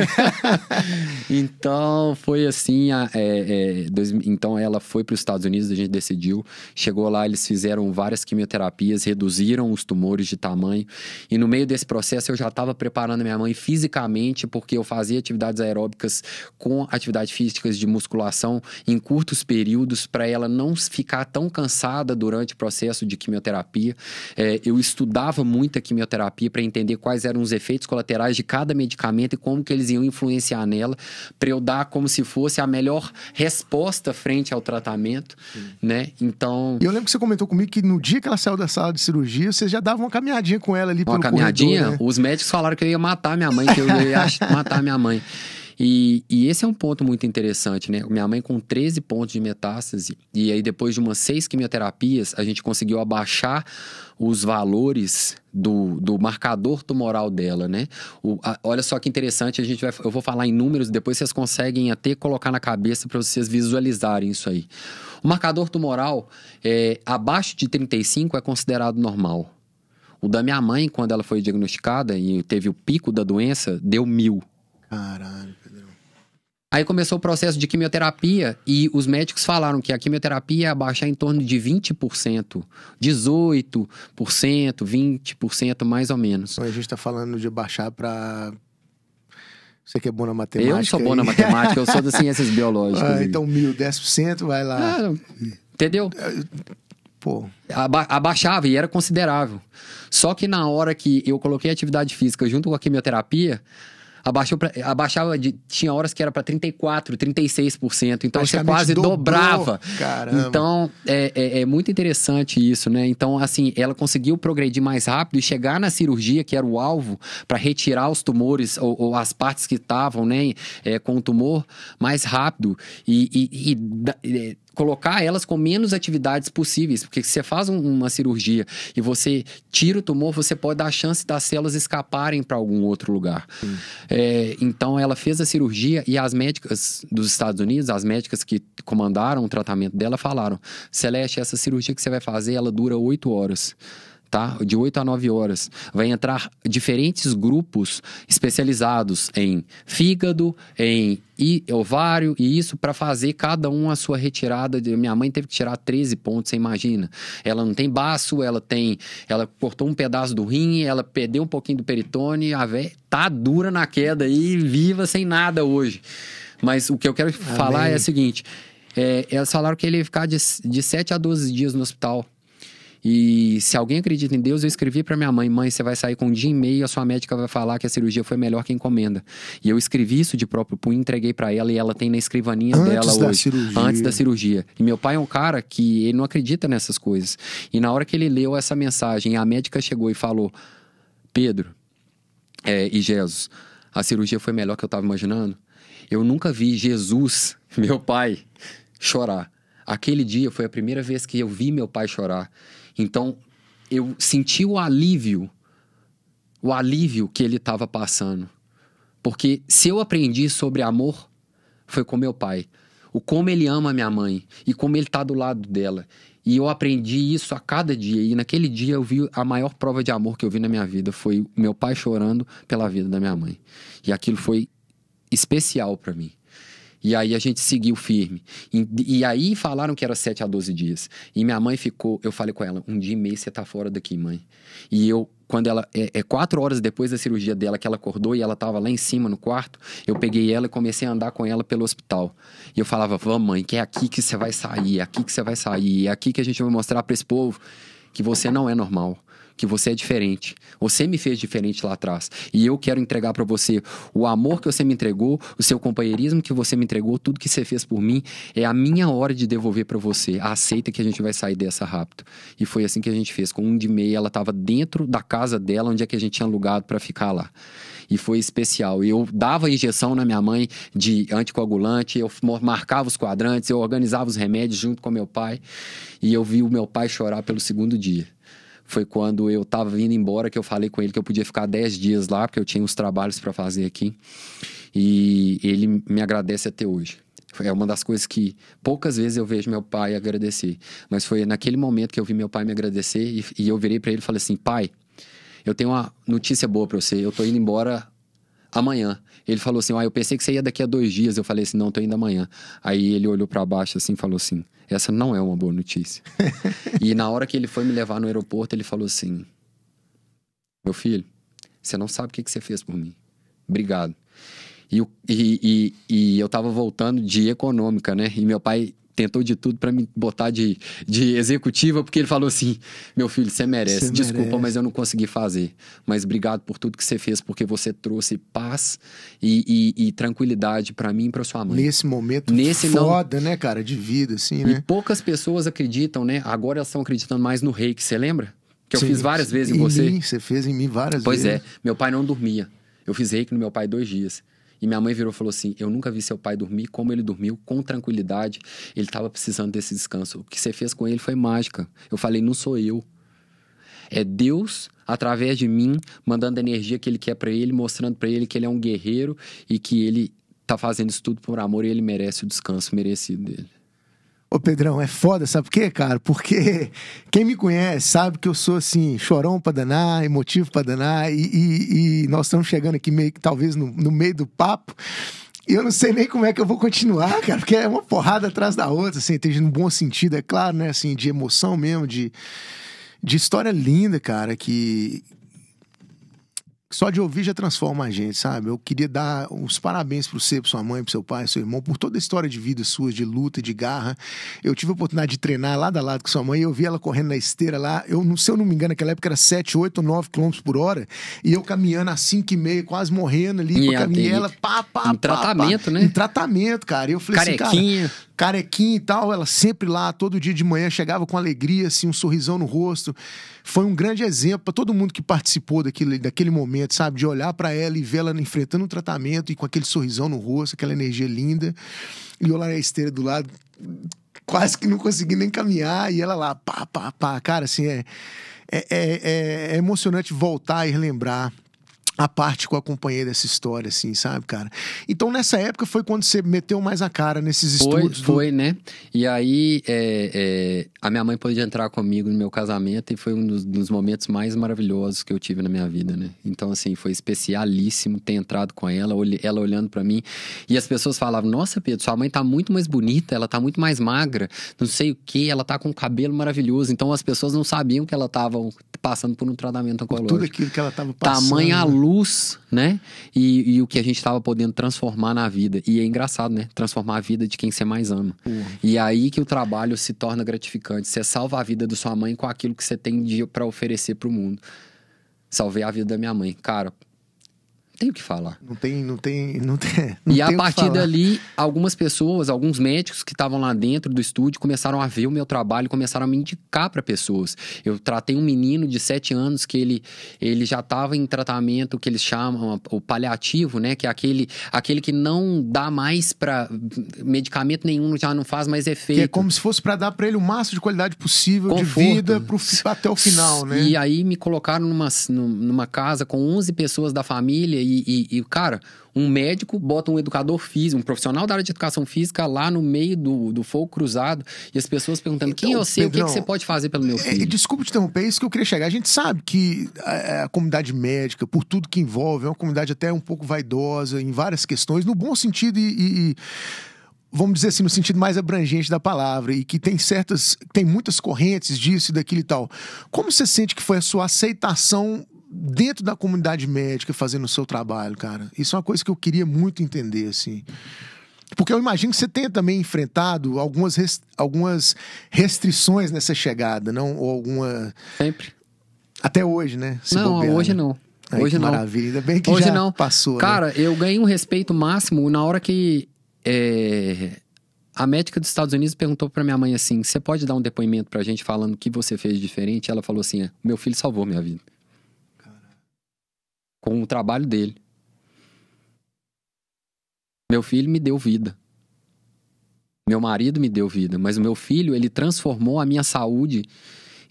então, foi assim. A, é, é, dois, então, ela foi para os Estados Unidos, a gente decidiu. Chegou lá, eles fizeram várias quimioterapias, reduziram os tumores de tamanho. E no meio desse processo, eu já estava preparando minha mãe fisicamente, porque eu fazia atividades aeróbicas com atividades físicas de musculação em curtos períodos, para ela não ficar tão cansada durante o processo de quimioterapia. É, eu estudava muito a quimioterapia para entender quais eram os efeitos colaterais de cada medicamento e como que eles iam influenciar nela, para eu dar como se fosse a melhor resposta frente ao tratamento, Sim. né? Então... Eu lembro que você comentou comigo que no dia que ela saiu da sala de cirurgia, você já dava uma caminhadinha com ela ali uma pelo Uma caminhadinha? Corredor, né? Os médicos falaram que eu ia matar minha mãe, que eu ia matar minha mãe. E, e, esse é um ponto muito interessante, né? Minha mãe com 13 pontos de metástase, e aí depois de umas seis quimioterapias, a gente conseguiu abaixar os valores do, do marcador tumoral dela, né? O, a, olha só que interessante, a gente vai, eu vou falar em números, depois vocês conseguem até colocar na cabeça para vocês visualizarem isso aí. O marcador tumoral é, abaixo de 35 é considerado normal. O da minha mãe, quando ela foi diagnosticada e teve o pico da doença, deu mil. Caralho. Aí começou o processo de quimioterapia e os médicos falaram que a quimioterapia ia baixar em torno de 20%, 18%, 20% mais ou menos. Então a gente está falando de baixar para você que é bom na matemática. Eu não sou bom na matemática, eu sou das ciências biológicas. Ah, então mil, 10%, vai lá. Ah, entendeu? É, pô. Aba abaixava e era considerável. Só que na hora que eu coloquei atividade física junto com a quimioterapia, abaixou pra, abaixava de, tinha horas que era para 34, 36%, então você é quase dobrou, dobrava. Caramba. Então é, é, é, muito interessante isso, né? Então assim, ela conseguiu progredir mais rápido e chegar na cirurgia que era o alvo para retirar os tumores ou, ou, as partes que estavam, né, é, com o tumor mais rápido e, e, e é, colocar elas com menos atividades possíveis, porque se você faz um, uma cirurgia e você tira o tumor, você pode dar a chance das células escaparem para algum outro lugar. É, então, ela fez a cirurgia e as médicas dos Estados Unidos, as médicas que comandaram o tratamento dela, falaram: Celeste, essa cirurgia que você vai fazer, ela dura oito horas tá? De 8 a 9 horas. Vai entrar diferentes grupos especializados em fígado, em ovário e isso para fazer cada um a sua retirada. Minha mãe teve que tirar 13 pontos, você imagina. Ela não tem baço, ela tem, ela cortou um pedaço do rim, ela perdeu um pouquinho do peritone, a véia tá dura na queda e viva sem nada hoje. Mas o que eu quero Amém. falar é o seguinte, é, elas falaram que ele ia ficar de, de 7 a 12 dias no hospital. E se alguém acredita em Deus, eu escrevi para minha mãe: mãe, você vai sair com um dia e meio, a sua médica vai falar que a cirurgia foi melhor que a encomenda. E eu escrevi isso de próprio punho, entreguei para ela e ela tem na escrivaninha antes dela da hoje, cirurgia. antes da cirurgia. E meu pai é um cara que ele não acredita nessas coisas. E na hora que ele leu essa mensagem, a médica chegou e falou: Pedro é, e Jesus, a cirurgia foi melhor que eu estava imaginando. Eu nunca vi Jesus, meu pai, chorar. Aquele dia foi a primeira vez que eu vi meu pai chorar. Então, eu senti o alívio, o alívio que ele estava passando. Porque se eu aprendi sobre amor, foi com meu pai. O como ele ama minha mãe e como ele está do lado dela. E eu aprendi isso a cada dia. E naquele dia eu vi a maior prova de amor que eu vi na minha vida. Foi meu pai chorando pela vida da minha mãe. E aquilo foi especial para mim. E aí a gente seguiu firme. E, e, aí falaram que era 7 a 12 dias. E minha mãe ficou, eu falei com ela, um dia e meio você tá fora daqui, mãe. E eu, quando ela, é, é, quatro horas depois da cirurgia dela que ela acordou e ela tava lá em cima no quarto, eu peguei ela e comecei a andar com ela pelo hospital. E eu falava, vamos mãe, que é aqui que você vai sair, é aqui que você vai sair, é aqui que a gente vai mostrar para esse povo que você não é normal que você é diferente. Você me fez diferente lá atrás. E eu quero entregar para você o amor que você me entregou, o seu companheirismo que você me entregou, tudo que você fez por mim. É a minha hora de devolver para você. Aceita que a gente vai sair dessa rápido. E foi assim que a gente fez. Com um de meia, ela estava dentro da casa dela, onde é que a gente tinha alugado para ficar lá. E foi especial. Eu dava injeção na minha mãe de anticoagulante, eu marcava os quadrantes, eu organizava os remédios junto com meu pai. E eu vi o meu pai chorar pelo segundo dia foi quando eu estava vindo embora que eu falei com ele que eu podia ficar 10 dias lá, porque eu tinha uns trabalhos para fazer aqui. E ele me agradece até hoje. É uma das coisas que poucas vezes eu vejo meu pai agradecer. Mas foi naquele momento que eu vi meu pai me agradecer e, e eu virei para ele e falei assim: pai, eu tenho uma notícia boa para você. Eu tô indo embora amanhã. Ele falou assim: ah, eu pensei que você ia daqui a dois dias. Eu falei assim: não, tô indo amanhã. Aí ele olhou para baixo assim e falou assim: essa não é uma boa notícia. e na hora que ele foi me levar no aeroporto, ele falou assim: Meu filho, você não sabe o que, que você fez por mim. Obrigado. E, e, e, e eu tava voltando de econômica, né? E meu pai tentou de tudo para me botar de, de executiva, porque ele falou assim: meu filho, você merece. Cê Desculpa, merece. mas eu não consegui fazer. Mas obrigado por tudo que você fez, porque você trouxe paz e, e, e tranquilidade para mim e pra sua mãe. Nesse momento Nesse foda, não... né, cara? De vida, assim, né? E poucas pessoas acreditam, né? Agora elas estão acreditando mais no reiki, você lembra? Que eu Sim, fiz várias vezes em, em você. Mim, você fez em mim várias pois é, vezes. Pois é, meu pai não dormia. Eu fiz reiki no meu pai dois dias. E minha mãe virou e falou assim: Eu nunca vi seu pai dormir como ele dormiu, com tranquilidade. Ele estava precisando desse descanso. O que você fez com ele foi mágica. Eu falei: Não sou eu. É Deus, através de mim, mandando a energia que ele quer para ele, mostrando para ele que ele é um guerreiro e que ele tá fazendo isso tudo por amor e ele merece o descanso merecido dele. Ô Pedrão, é foda, sabe por quê, cara? Porque quem me conhece sabe que eu sou assim, chorão pra danar, emotivo pra danar, e, e, e nós estamos chegando aqui meio que talvez no, no meio do papo. E eu não sei nem como é que eu vou continuar, cara, porque é uma porrada atrás da outra, assim, esteja no bom sentido, é claro, né, assim, de emoção mesmo, de, de história linda, cara, que, só de ouvir já transforma a gente, sabe? Eu queria dar uns parabéns para você, para sua mãe, para seu pai, pro seu irmão, por toda a história de vida sua, de luta, de garra. Eu tive a oportunidade de treinar lá da lado com sua mãe, e eu vi ela correndo na esteira lá. Eu, se eu não me engano, naquela época era 7, 8 9 quilômetros por hora, e eu caminhando a 5 e meio, quase morrendo ali, com a caminhar pá, pá, um pá, tratamento, pá, né? Um tratamento, cara. E eu falei Carequinha. assim, cara, carequinha e tal, ela sempre lá, todo dia de manhã, chegava com alegria, assim, um sorrisão no rosto foi um grande exemplo para todo mundo que participou daquele, daquele momento, sabe? De olhar para ela e ver ela enfrentando um tratamento e com aquele sorrisão no rosto, aquela energia linda. E olhar a esteira do lado, quase que não conseguindo nem caminhar, e ela lá, pá, pá, pá. Cara, assim, é, é, é, é emocionante voltar e relembrar a parte que eu acompanhei dessa história, assim, sabe, cara? Então, nessa época foi quando você meteu mais a cara nesses foi, estudos. Foi, do... né? E aí, é, é, a minha mãe pôde entrar comigo no meu casamento e foi um dos, dos, momentos mais maravilhosos que eu tive na minha vida, né? Então, assim, foi especialíssimo ter entrado com ela, ela olhando para mim. E as pessoas falavam: Nossa, Pedro, sua mãe tá muito mais bonita, ela tá muito mais magra, não sei o que, ela tá com um cabelo maravilhoso. Então, as pessoas não sabiam que ela tava passando por um tratamento oncológico. tudo aquilo que ela estava passando. Tamanha luz, né? E, e, o que a gente estava podendo transformar na vida. E é engraçado, né? Transformar a vida de quem você mais ama. Uhum. E é aí que o trabalho se torna gratificante. Você salva a vida da sua mãe com aquilo que você tem para oferecer para o mundo. Salvei a vida da minha mãe. Cara, tem o que falar. Não tem, não tem, não tem. Não e a partir dali, algumas pessoas, alguns médicos que estavam lá dentro do estúdio começaram a ver o meu trabalho, começaram a me indicar para pessoas. Eu tratei um menino de 7 anos que ele, ele já estava em tratamento que eles chamam o paliativo, né, que é aquele, aquele que não dá mais para medicamento nenhum, já não faz mais efeito. Que é como se fosse para dar para ele o máximo de qualidade possível Conforto. de vida pro, até o final, né? E aí me colocaram numa, numa casa com 11 pessoas da família e, e, e, cara, um médico bota um educador físico, um profissional da área de educação física lá no meio do, do fogo cruzado e as pessoas perguntando é então, quem eu sei, Pedro, o que, que, você pode fazer pelo meu é, filho. É, desculpa te interromper, é isso que eu queria chegar. A gente sabe que a, é, a, comunidade médica, por tudo que envolve, é uma comunidade até um pouco vaidosa em várias questões, no bom sentido e... e vamos dizer assim, no sentido mais abrangente da palavra, e que tem certas, tem muitas correntes disso e daquilo e tal. Como você sente que foi a sua aceitação dentro da comunidade médica fazendo o seu trabalho, cara. Isso é uma coisa que eu queria muito entender, assim. Porque eu imagino que você tenha também enfrentado algumas, rest... algumas restrições nessa chegada, não? Ou alguma. Sempre. Até hoje, né? Se não, bobear, hoje né? não. Aí, hoje não. Maravilha, ainda bem que hoje já não. passou. Né? Cara, né? eu ganhei um respeito máximo na hora que. É... A médica dos Estados Unidos perguntou para minha mãe assim: você pode dar um depoimento pra gente falando o que você fez diferente? Ela falou assim: é, meu filho salvou minha vida com o trabalho dele. Meu filho me deu vida. Meu marido me deu vida, mas o meu filho, ele transformou a minha saúde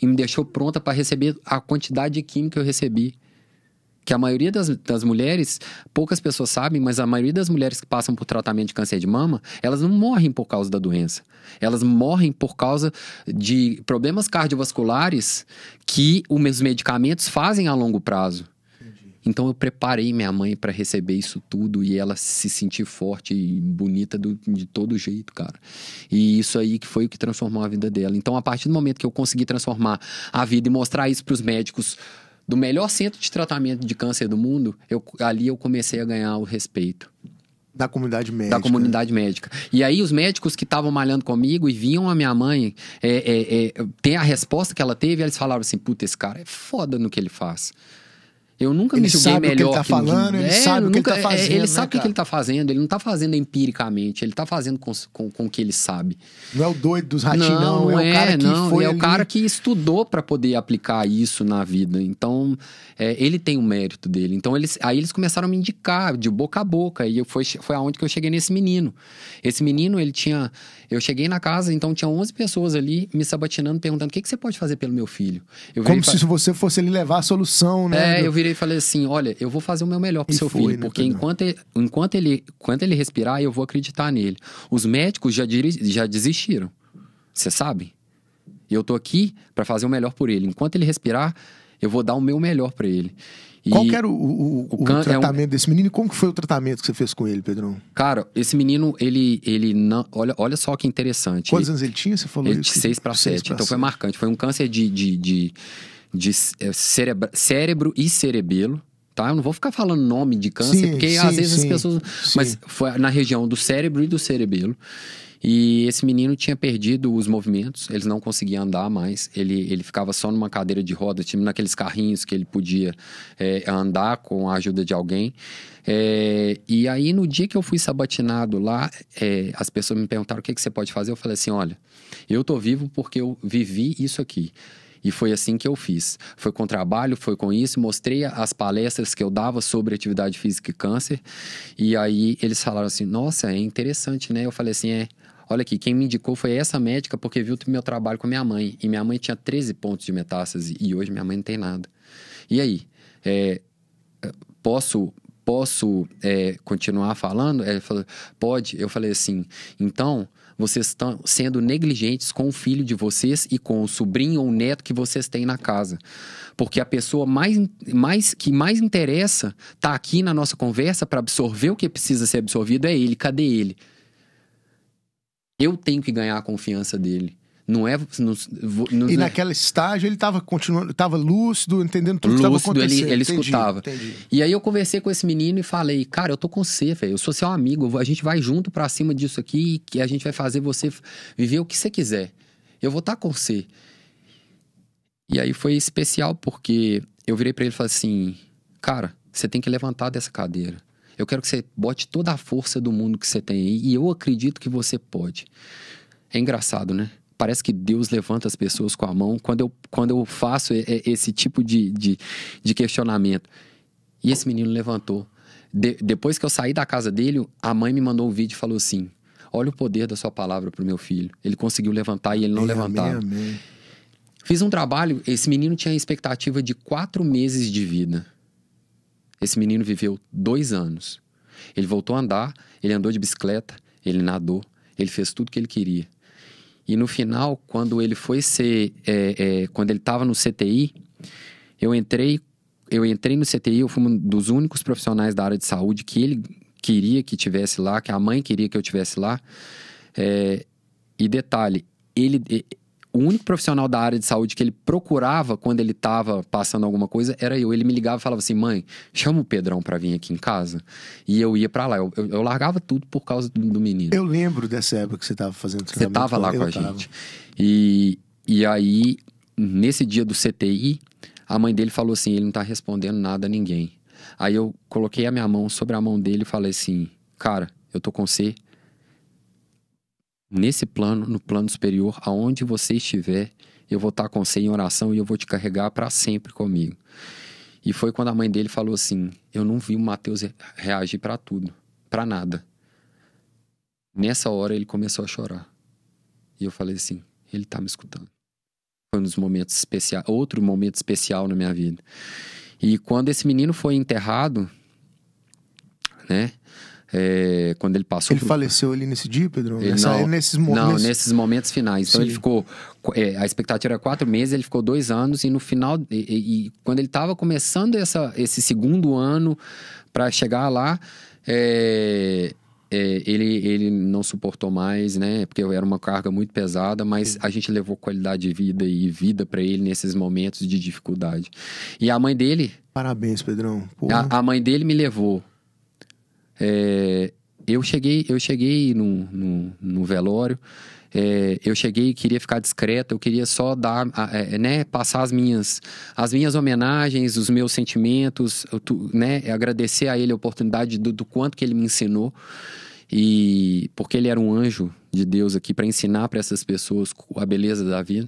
e me deixou pronta para receber a quantidade de química que eu recebi. Que a maioria das, das mulheres, poucas pessoas sabem, mas a maioria das mulheres que passam por tratamento de câncer de mama, elas não morrem por causa da doença. Elas morrem por causa de problemas cardiovasculares que os medicamentos fazem a longo prazo. Então eu preparei minha mãe para receber isso tudo e ela se sentir forte e bonita do, de todo jeito, cara. E isso aí que foi o que transformou a vida dela. Então a partir do momento que eu consegui transformar a vida e mostrar isso para os médicos do melhor centro de tratamento de câncer do mundo, eu, ali eu comecei a ganhar o respeito. Da comunidade médica. Da comunidade médica. E aí, os médicos que estavam malhando comigo e vinham a minha mãe é, é, é, ter a resposta que ela teve, eles falaram assim: puta, esse cara é foda no que ele faz. Eu nunca ele me julguei melhor. Ele sabe o que ele tá que falando, ninguém. ele é, sabe o que nunca, tá é, é, ele tá fazendo. Ele sabe né, o né, que, que ele tá fazendo, ele não tá fazendo empiricamente, ele tá fazendo com, com, com o que ele sabe. Não é o doido dos ratinhos, não, é não, é, o cara que não, foi. É ali... o cara que estudou para poder aplicar isso na vida. Então, é, ele tem o mérito dele. Então, eles, aí eles começaram a me indicar de boca a boca. E eu, foi, foi aonde que eu cheguei nesse menino. Esse menino, ele tinha. Eu cheguei na casa, então tinha 11 pessoas ali me sabatinando, perguntando o que, que você pode fazer pelo meu filho. Como se você fosse ali levar a solução, né? É, do... eu virei e falei assim: olha, eu vou fazer o meu melhor pro e seu foi, filho, né, porque enquanto ele, enquanto, ele, enquanto ele respirar, eu vou acreditar nele. Os médicos já, diri... já desistiram. Você sabe? Eu tô aqui para fazer o melhor por ele. Enquanto ele respirar, eu vou dar o meu melhor para ele. E Qual era o, o, o, o tratamento é um... desse menino e como que foi o tratamento que você fez com ele, Pedrão? Cara, esse menino, ele, ele não. Olha, olha só que interessante. Quantos ele, anos ele tinha? Você falou ele, isso? De 6 para 7. Então foi marcante. Foi um câncer de, de, de, de é, cerebra, cérebro e cerebelo tá? Eu não vou ficar falando nome de câncer, sim, porque sim, às vezes sim, as pessoas. Mas foi na região do cérebro e do cerebelo. E esse menino tinha perdido os movimentos, eles não conseguia andar mais, ele, ele ficava só numa cadeira de roda, tipo naqueles carrinhos que ele podia é, andar com a ajuda de alguém. É, e aí, no dia que eu fui sabatinado lá, é, as pessoas me perguntaram o que, que você pode fazer. Eu falei assim: olha, eu tô vivo porque eu vivi isso aqui. E foi assim que eu fiz. Foi com trabalho, foi com isso. Mostrei as palestras que eu dava sobre atividade física e câncer. E aí eles falaram assim: nossa, é interessante, né? Eu falei assim: é. Olha aqui, quem me indicou foi essa médica porque viu o meu trabalho com a minha mãe. E minha mãe tinha 13 pontos de metástase e hoje minha mãe não tem nada. E aí? É, posso posso é, continuar falando? Ela falou, pode. Eu falei assim, então vocês estão sendo negligentes com o filho de vocês e com o sobrinho ou neto que vocês têm na casa. Porque a pessoa mais, mais que mais interessa tá aqui na nossa conversa para absorver o que precisa ser absorvido é ele. Cadê ele? Eu tenho que ganhar a confiança dele. Não é. e é naquela estágio ele estava continuando, estava lúcido, entendendo tudo lúcido, que estava acontecendo. Ele, ele entendi, escutava. Entendi. E aí eu conversei com esse menino e falei, cara, eu tô com você, velho. Eu sou seu amigo, a gente vai junto para cima disso aqui, que a gente vai fazer você viver o que você quiser. Eu vou estar tá com você. E aí foi especial porque eu virei para ele e falei assim, cara, você tem que levantar dessa cadeira. Eu quero que você bote toda a força do mundo que você tem aí. E eu acredito que você pode. É engraçado, né? Parece que Deus levanta as pessoas com a mão quando eu, quando eu faço esse tipo de, de, de questionamento. E esse menino levantou. De, depois que eu saí da casa dele, a mãe me mandou um vídeo e falou assim: Olha o poder da sua palavra para o meu filho. Ele conseguiu levantar e ele não levantava. Fiz um trabalho, esse menino tinha a expectativa de quatro meses de vida. Esse menino viveu dois anos. Ele voltou a andar, ele andou de bicicleta, ele nadou, ele fez tudo o que ele queria. E no final, quando ele foi ser, é, é, quando ele estava no CTI, eu entrei, eu entrei no CTI, eu fui um dos únicos profissionais da área de saúde que ele queria que tivesse lá, que a mãe queria que eu tivesse lá. É, e detalhe, ele, o único profissional da área de saúde que ele procurava quando ele estava passando alguma coisa era eu. Ele me ligava e falava assim: mãe, chama o Pedrão para vir aqui em casa. E eu ia para lá. Eu, eu, eu, largava tudo por causa do, do, menino. Eu lembro dessa época que você estava fazendo Você estava lá com a tava. gente. E, e aí, nesse dia do CTI, a mãe dele falou assim: ele não está respondendo nada a ninguém. Aí eu coloquei a minha mão sobre a mão dele e falei assim: cara, eu tô com você nesse plano, no plano superior, aonde você estiver, eu vou estar com você em oração e eu vou te carregar para sempre comigo. E foi quando a mãe dele falou assim: Eu não vi o Mateus reagir para tudo, para nada. Nessa hora ele começou a chorar. E eu falei assim: Ele está me escutando. Foi um dos momentos especiais, outro momento especial na minha vida. E quando esse menino foi enterrado, né? É, quando ele passou. Ele faleceu ali nesse dia, Pedro? Ele, Nessa, não, nesses momentos. Não, nesses momentos finais. Então Sim. ele ficou. É, a expectativa era quatro meses, ele ficou dois anos, e no final. E, e quando ele estava começando essa, esse segundo ano para chegar lá, é, é, ele, ele não suportou mais, né? Porque era uma carga muito pesada, mas Sim. a gente levou qualidade de vida e vida para ele nesses momentos de dificuldade. E a mãe dele. Parabéns, Pedrão. A, a mãe dele me levou é, eu cheguei, eu cheguei no, no, no velório, é, eu cheguei queria ficar discreto, eu queria só dar, é, é, né, passar as minhas, as minhas homenagens, os meus sentimentos, eu, né, agradecer a ele a oportunidade do, do quanto que ele me ensinou e porque ele era um anjo de Deus aqui para ensinar para essas pessoas a beleza da vida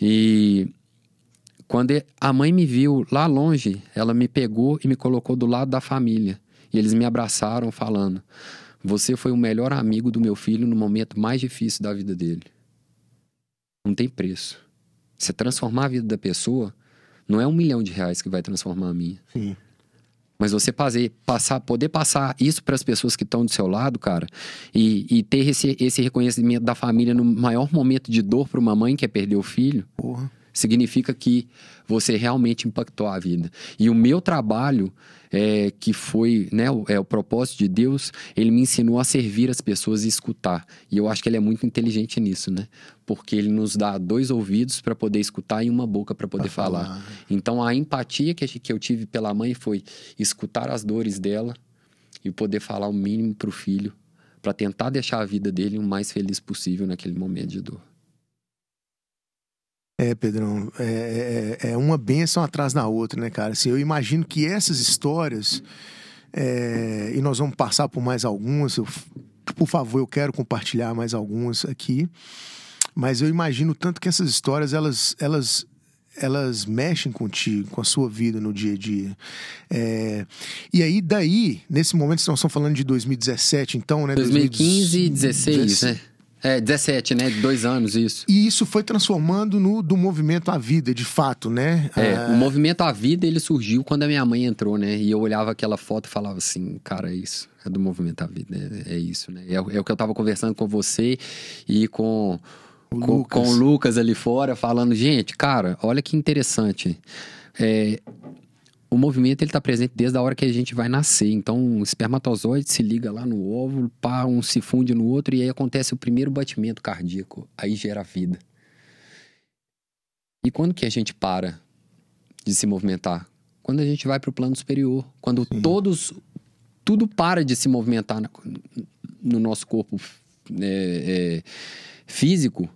e quando a mãe me viu lá longe, ela me pegou e me colocou do lado da família. E eles me abraçaram falando: Você foi o melhor amigo do meu filho no momento mais difícil da vida dele. Não tem preço. Você transformar a vida da pessoa não é um milhão de reais que vai transformar a minha. Sim. Mas você fazer, passar, poder passar isso para as pessoas que estão do seu lado, cara, e, e ter esse, esse, reconhecimento da família no maior momento de dor para uma mãe que é perder o filho, Porra. significa que você realmente impactou a vida. E o meu trabalho, é, que foi né, o, é, o propósito de Deus, ele me ensinou a servir as pessoas e escutar. E eu acho que ele é muito inteligente nisso, né? Porque ele nos dá dois ouvidos para poder escutar e uma boca para poder falar. falar. Então a empatia que, que eu tive pela mãe foi escutar as dores dela e poder falar o mínimo para o filho para tentar deixar a vida dele o mais feliz possível naquele momento de dor. É, Pedrão, é, é, é uma benção atrás da outra, né, cara? Assim, eu imagino que essas histórias, é, e nós vamos passar por mais algumas, eu, por favor, eu quero compartilhar mais algumas aqui, mas eu imagino tanto que essas histórias, elas, elas elas mexem contigo, com a sua vida no dia a dia. É... e aí, daí, nesse momento, nós estamos falando de 2017, então, né? 2015 e 2016, 16, né? É, 17, né? Dois anos, isso. E isso foi transformando no do movimento à vida, de fato, né? É, ah. o movimento à vida, ele surgiu quando a minha mãe entrou, né? E eu olhava aquela foto e falava assim, cara, é isso. É do movimento à vida, é, é isso, né? É, é o que eu tava conversando com você e com... Com, com o Lucas ali fora, falando, gente, cara, olha que interessante. É, o movimento ele está presente desde a hora que a gente vai nascer. Então, o espermatozoide se liga lá no óvulo, pá, um se funde no outro e aí acontece o primeiro batimento cardíaco. Aí gera vida. E quando que a gente para de se movimentar? Quando a gente vai para o plano superior, quando Sim. todos tudo para de se movimentar no nosso corpo é, é, físico,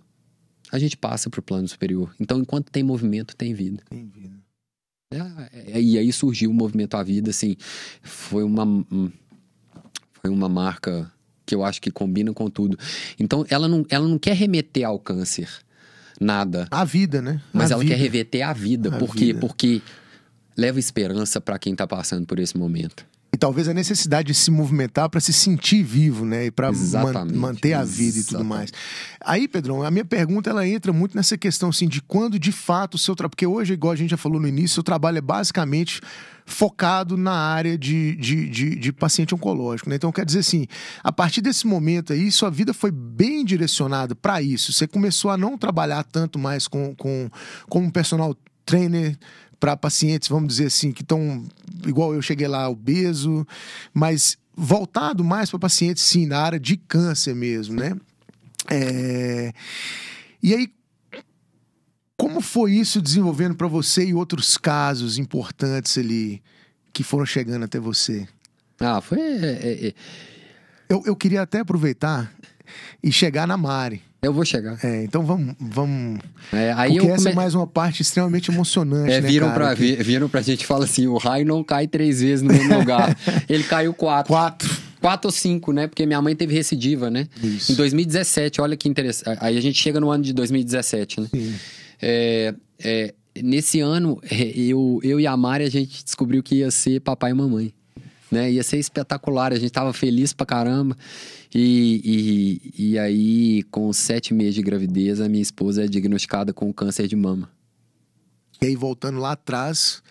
a gente passa para o plano superior. Então, enquanto tem movimento, tem vida. Tem vida. É, é, e aí surgiu o Movimento à Vida, assim, foi uma, hum, foi uma marca que eu acho que combina com tudo. Então, ela não, ela não quer remeter ao câncer, nada. A vida, né? Mas a ela vida. quer reveter a vida. A por quê? Vida. Porque leva esperança para quem está passando por esse momento. E talvez a necessidade de se movimentar para se sentir vivo, né? E para man manter a vida exatamente. e tudo mais. Aí, Pedrão, a minha pergunta ela entra muito nessa questão assim, de quando de fato o seu trabalho. Porque hoje, igual a gente já falou no início, o seu trabalho é basicamente focado na área de, de, de, de, paciente oncológico. Né? Então, quer dizer assim, a partir desse momento aí, sua vida foi bem direcionada para isso. Você começou a não trabalhar tanto mais com, com, como personal trainer para pacientes, vamos dizer assim, que estão igual eu cheguei lá obeso, mas voltado mais para pacientes, sim, na área de câncer mesmo, né? É... E aí, como foi isso desenvolvendo para você e outros casos importantes ali que foram chegando até você? Ah, foi. É, é, é. Eu, eu queria até aproveitar e chegar na Mari. Eu vou chegar. É, então vamos. vamos... É, aí Porque come... essa é mais uma parte extremamente emocionante. É, né, viram, cara, pra, que... viram pra gente e falam assim: o raio não cai três vezes no mesmo lugar. Ele caiu quatro. Quatro quatro ou cinco, né? Porque minha mãe teve recidiva, né? Isso. Em 2017, olha que interessante. Aí a gente chega no ano de 2017, né? É, é, nesse ano, eu, eu e a Mari, a gente descobriu que ia ser papai e mamãe né? Ia ser espetacular, a gente tava feliz pra caramba. E, e, e aí, com sete meses de gravidez, a minha esposa é diagnosticada com câncer de mama. E aí, voltando lá atrás,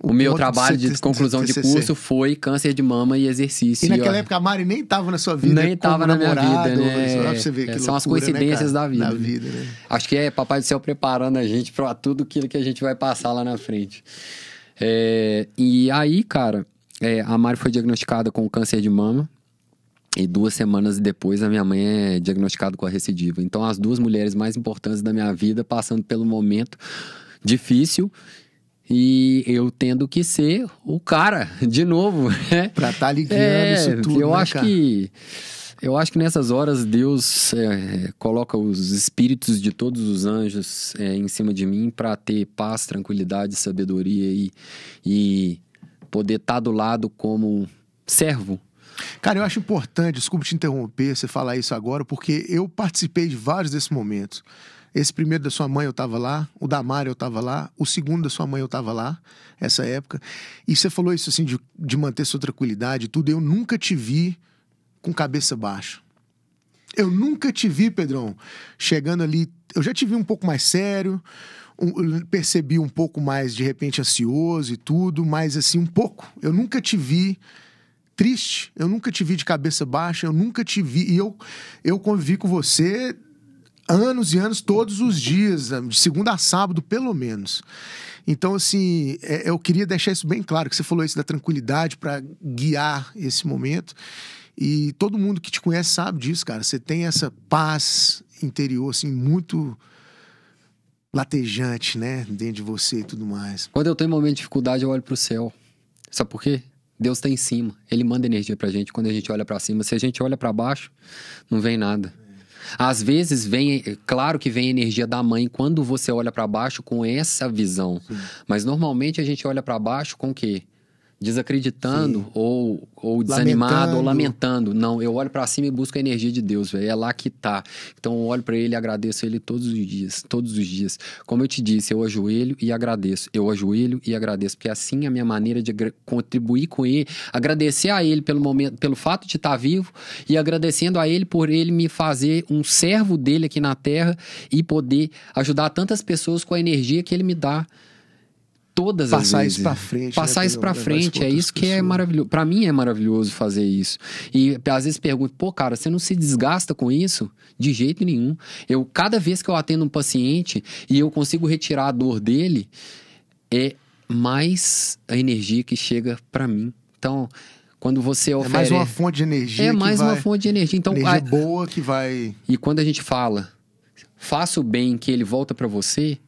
o, o meu trabalho de, conclusão de curso foi câncer de mama e exercício. E naquela época a Mari nem estava na sua vida. Nem estava na minha vida, né? você ver, é, loucura, são as né, coincidências né, da vida. Da né? vida né? Acho que é Papai do Céu preparando a gente para tudo aquilo que a gente vai passar lá na frente. É, e aí, cara, é, a Mari foi diagnosticada com câncer de mama. E duas semanas depois, a minha mãe é diagnosticada com a recidiva. Então, as duas mulheres mais importantes da minha vida passando pelo momento difícil e eu tendo que ser o cara de novo, né? Pra estar tá ligando é, isso tudo. Eu né, acho cara? que eu acho que nessas horas Deus é, coloca os espíritos de todos os anjos é, em cima de mim para ter paz, tranquilidade, sabedoria e, e poder estar tá do lado como servo. Cara, eu acho importante, desculpa te interromper, você falar isso agora, porque eu participei de vários desses momentos. Esse primeiro da sua mãe eu estava lá, o da Mari eu estava lá, o segundo da sua mãe eu estava lá, essa época. E você falou isso assim, de, de manter sua tranquilidade e tudo. Eu nunca te vi com cabeça baixa. Eu nunca te vi, Pedrão, chegando ali. Eu já te vi um pouco mais sério, um, percebi um pouco mais, de repente, ansioso e tudo, mas assim, um pouco. Eu nunca te vi triste, eu nunca te vi de cabeça baixa, eu nunca te vi. E eu, eu convivi com você anos e anos, todos os dias, de segunda a sábado, pelo menos. Então, assim, é, eu queria deixar isso bem claro, que você falou isso da tranquilidade para guiar esse momento. E todo mundo que te conhece sabe disso, cara. Você tem essa paz interior, assim, muito latejante, né? Dentro de você e tudo mais. Quando eu tenho um momento de dificuldade, eu olho pro céu. Sabe por quê? Deus está em cima. Ele manda energia pra gente quando a gente olha para cima. Se a gente olha para baixo, não vem nada. Às vezes vem, claro que vem energia da mãe quando você olha para baixo com essa visão. Sim. Mas normalmente a gente olha para baixo com o quê? desacreditando ou, ou desanimado lamentando. ou lamentando. Não, eu olho para cima e busco a energia de Deus, É lá que tá. Então eu olho para ele e agradeço ele todos os dias, todos os dias. Como eu te disse, eu ajoelho e agradeço. Eu ajoelho e agradeço, porque assim é a minha maneira de contribuir com ele, agradecer a ele pelo momento, pelo fato de estar tá vivo e agradecendo a ele por ele me fazer um servo dele aqui na terra e poder ajudar tantas pessoas com a energia que ele me dá todas Passar as vezes. Isso pra frente, né, Passar né? isso para frente. É isso que é pessoas. é maravilhoso. Pra mim é maravilhoso fazer isso. E às vezes pergunto, pô, cara, você não se desgasta com isso? De jeito nenhum. Eu, cada vez que eu atendo um paciente e eu consigo retirar a dor dele, é mais a energia que chega para mim. Então, quando você oferece. É mais uma fonte de energia. É mais uma fonte de energia. Então, energia a... boa que vai. E quando a gente fala, faça o bem que ele volta para você,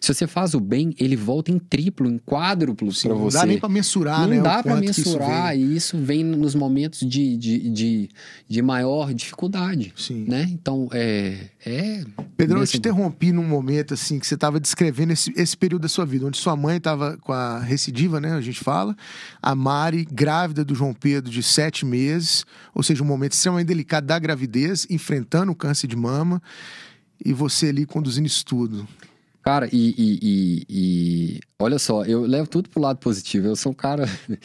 se você faz o bem, ele volta em triplo, em quadruplo para você. Não dá nem para mensurar, não né? Não dá para mensurar. Isso e isso vem nos momentos de, de, de, de maior dificuldade. Sim. Né? Então, é. é Pedro, eu te interrompi num momento assim que você estava descrevendo esse, esse período da sua vida, onde sua mãe estava com a recidiva, né? A gente fala. A Mari, grávida do João Pedro, de sete meses, ou seja, um momento extremamente delicado da gravidez, enfrentando o câncer de mama e você ali conduzindo estudo. Cara, e, e, e, e, olha só, eu levo tudo pro lado positivo. Eu sou um cara.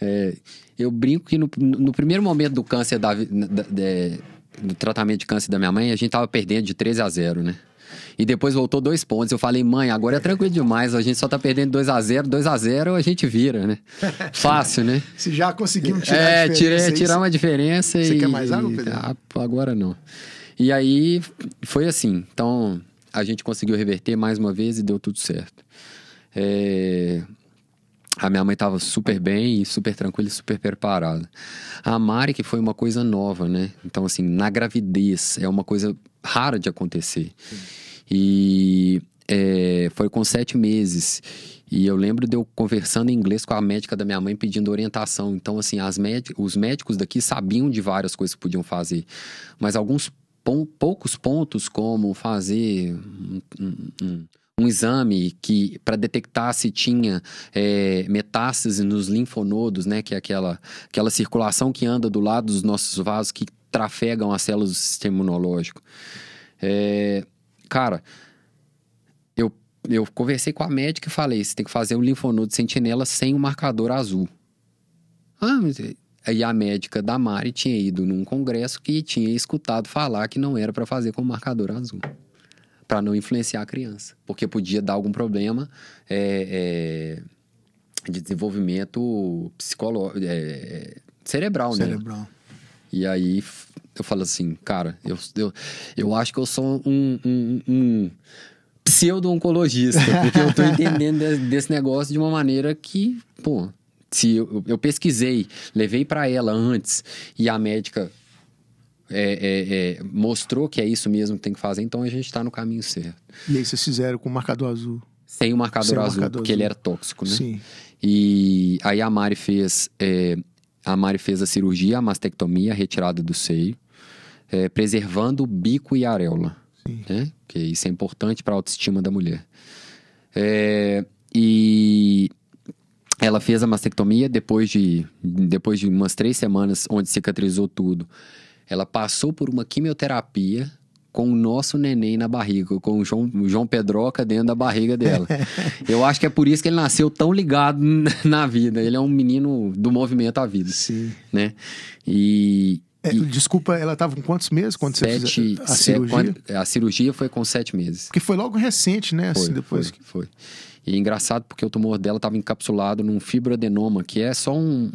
É, eu brinco que no, no, primeiro momento do câncer da, da, de, do tratamento de câncer da minha mãe, a gente tava perdendo de 13 a 0, né? E depois voltou dois pontos. Eu falei, mãe, agora é tranquilo demais. A gente só tá perdendo 2 a 0 2 a 0 a gente vira, né? Fácil, né? Se já conseguimos tirar é, a diferença. É, tirar uma diferença. Você e, quer mais água, Pedro? E, ah, agora não. E aí foi assim. Então, a gente conseguiu reverter mais uma vez e deu tudo certo. É... A minha mãe estava super bem super tranquila e super preparada. A Mari, que foi uma coisa nova, né? Então, assim, na gravidez, é uma coisa rara de acontecer. E é, foi com sete meses. E eu lembro de eu conversando em inglês com a médica da minha mãe pedindo orientação. Então, assim, as méd os médicos daqui sabiam de várias coisas que podiam fazer, mas alguns poucos pontos, como fazer um, um, um exame que para detectar se tinha é, metástase nos linfonodos, né, que é aquela, aquela circulação que anda do lado dos nossos vasos que trafegam as células do sistema imunológico. É, cara, eu, eu conversei com a médica e falei: você tem que fazer um linfonodo sentinela sem o um marcador azul. Ah, é, e a médica da Mari tinha ido num congresso que tinha escutado falar que não era para fazer com marcador azul, para não influenciar a criança, porque podia dar algum problema é, é, de desenvolvimento psicológico, é, cerebral, né? cerebral, né? E aí eu falo assim, cara, eu, eu, eu acho que eu sou um, um, um pseudo-oncologista, porque eu tô entendendo desse negócio de uma maneira que, pô, se eu, eu pesquisei, levei para ela antes e a médica é, é, é, mostrou que é isso mesmo que tem que fazer, então a gente está no caminho certo. E aí vocês fizeram com o marcador azul? Sem o marcador, Sem o marcador azul, azul, porque ele era tóxico, né? Sim. E aí a Mari fez, é, a Mari fez a cirurgia, a mastectomia, a retirada do seio, é, preservando o bico e a areola. Sim. Né? Porque isso é importante para a autoestima da mulher. É, e ela fez a mastectomia depois de, depois de umas três semanas, onde cicatrizou tudo. Ela passou por uma quimioterapia com o nosso neném na barriga, com o João, o João Pedroca dentro da barriga dela. Eu acho que é por isso que ele nasceu tão ligado na vida. Ele é um menino do movimento à vida. Sim. Né? E, é, e... Desculpa, ela estava com quantos meses quando sete, você fez a, cirurgia? a cirurgia foi com sete meses. Porque foi logo recente, né? Assim, foi, assim, depois foi, que... foi. E é engraçado porque o tumor dela estava encapsulado num fibroadenoma, que é só um,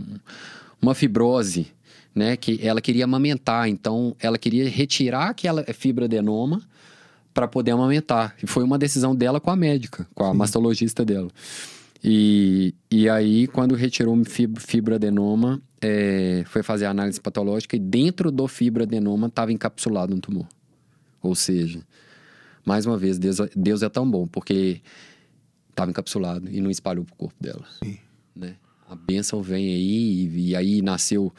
uma fibrose, né? Que ela queria amamentar, então ela queria retirar aquela fibroadenoma para poder amamentar. E foi uma decisão dela com a médica, com a Sim. mastologista dela. E, e aí, quando retirou o fibroadenoma, é, foi fazer a análise patológica e dentro do fibroadenoma estava encapsulado um tumor. Ou seja, mais uma vez, Deus, é, Deus é tão bom, porque estava encapsulado e não espalhou para o corpo dela. Sim. Né? A bênção vem aí e, e aí nasceu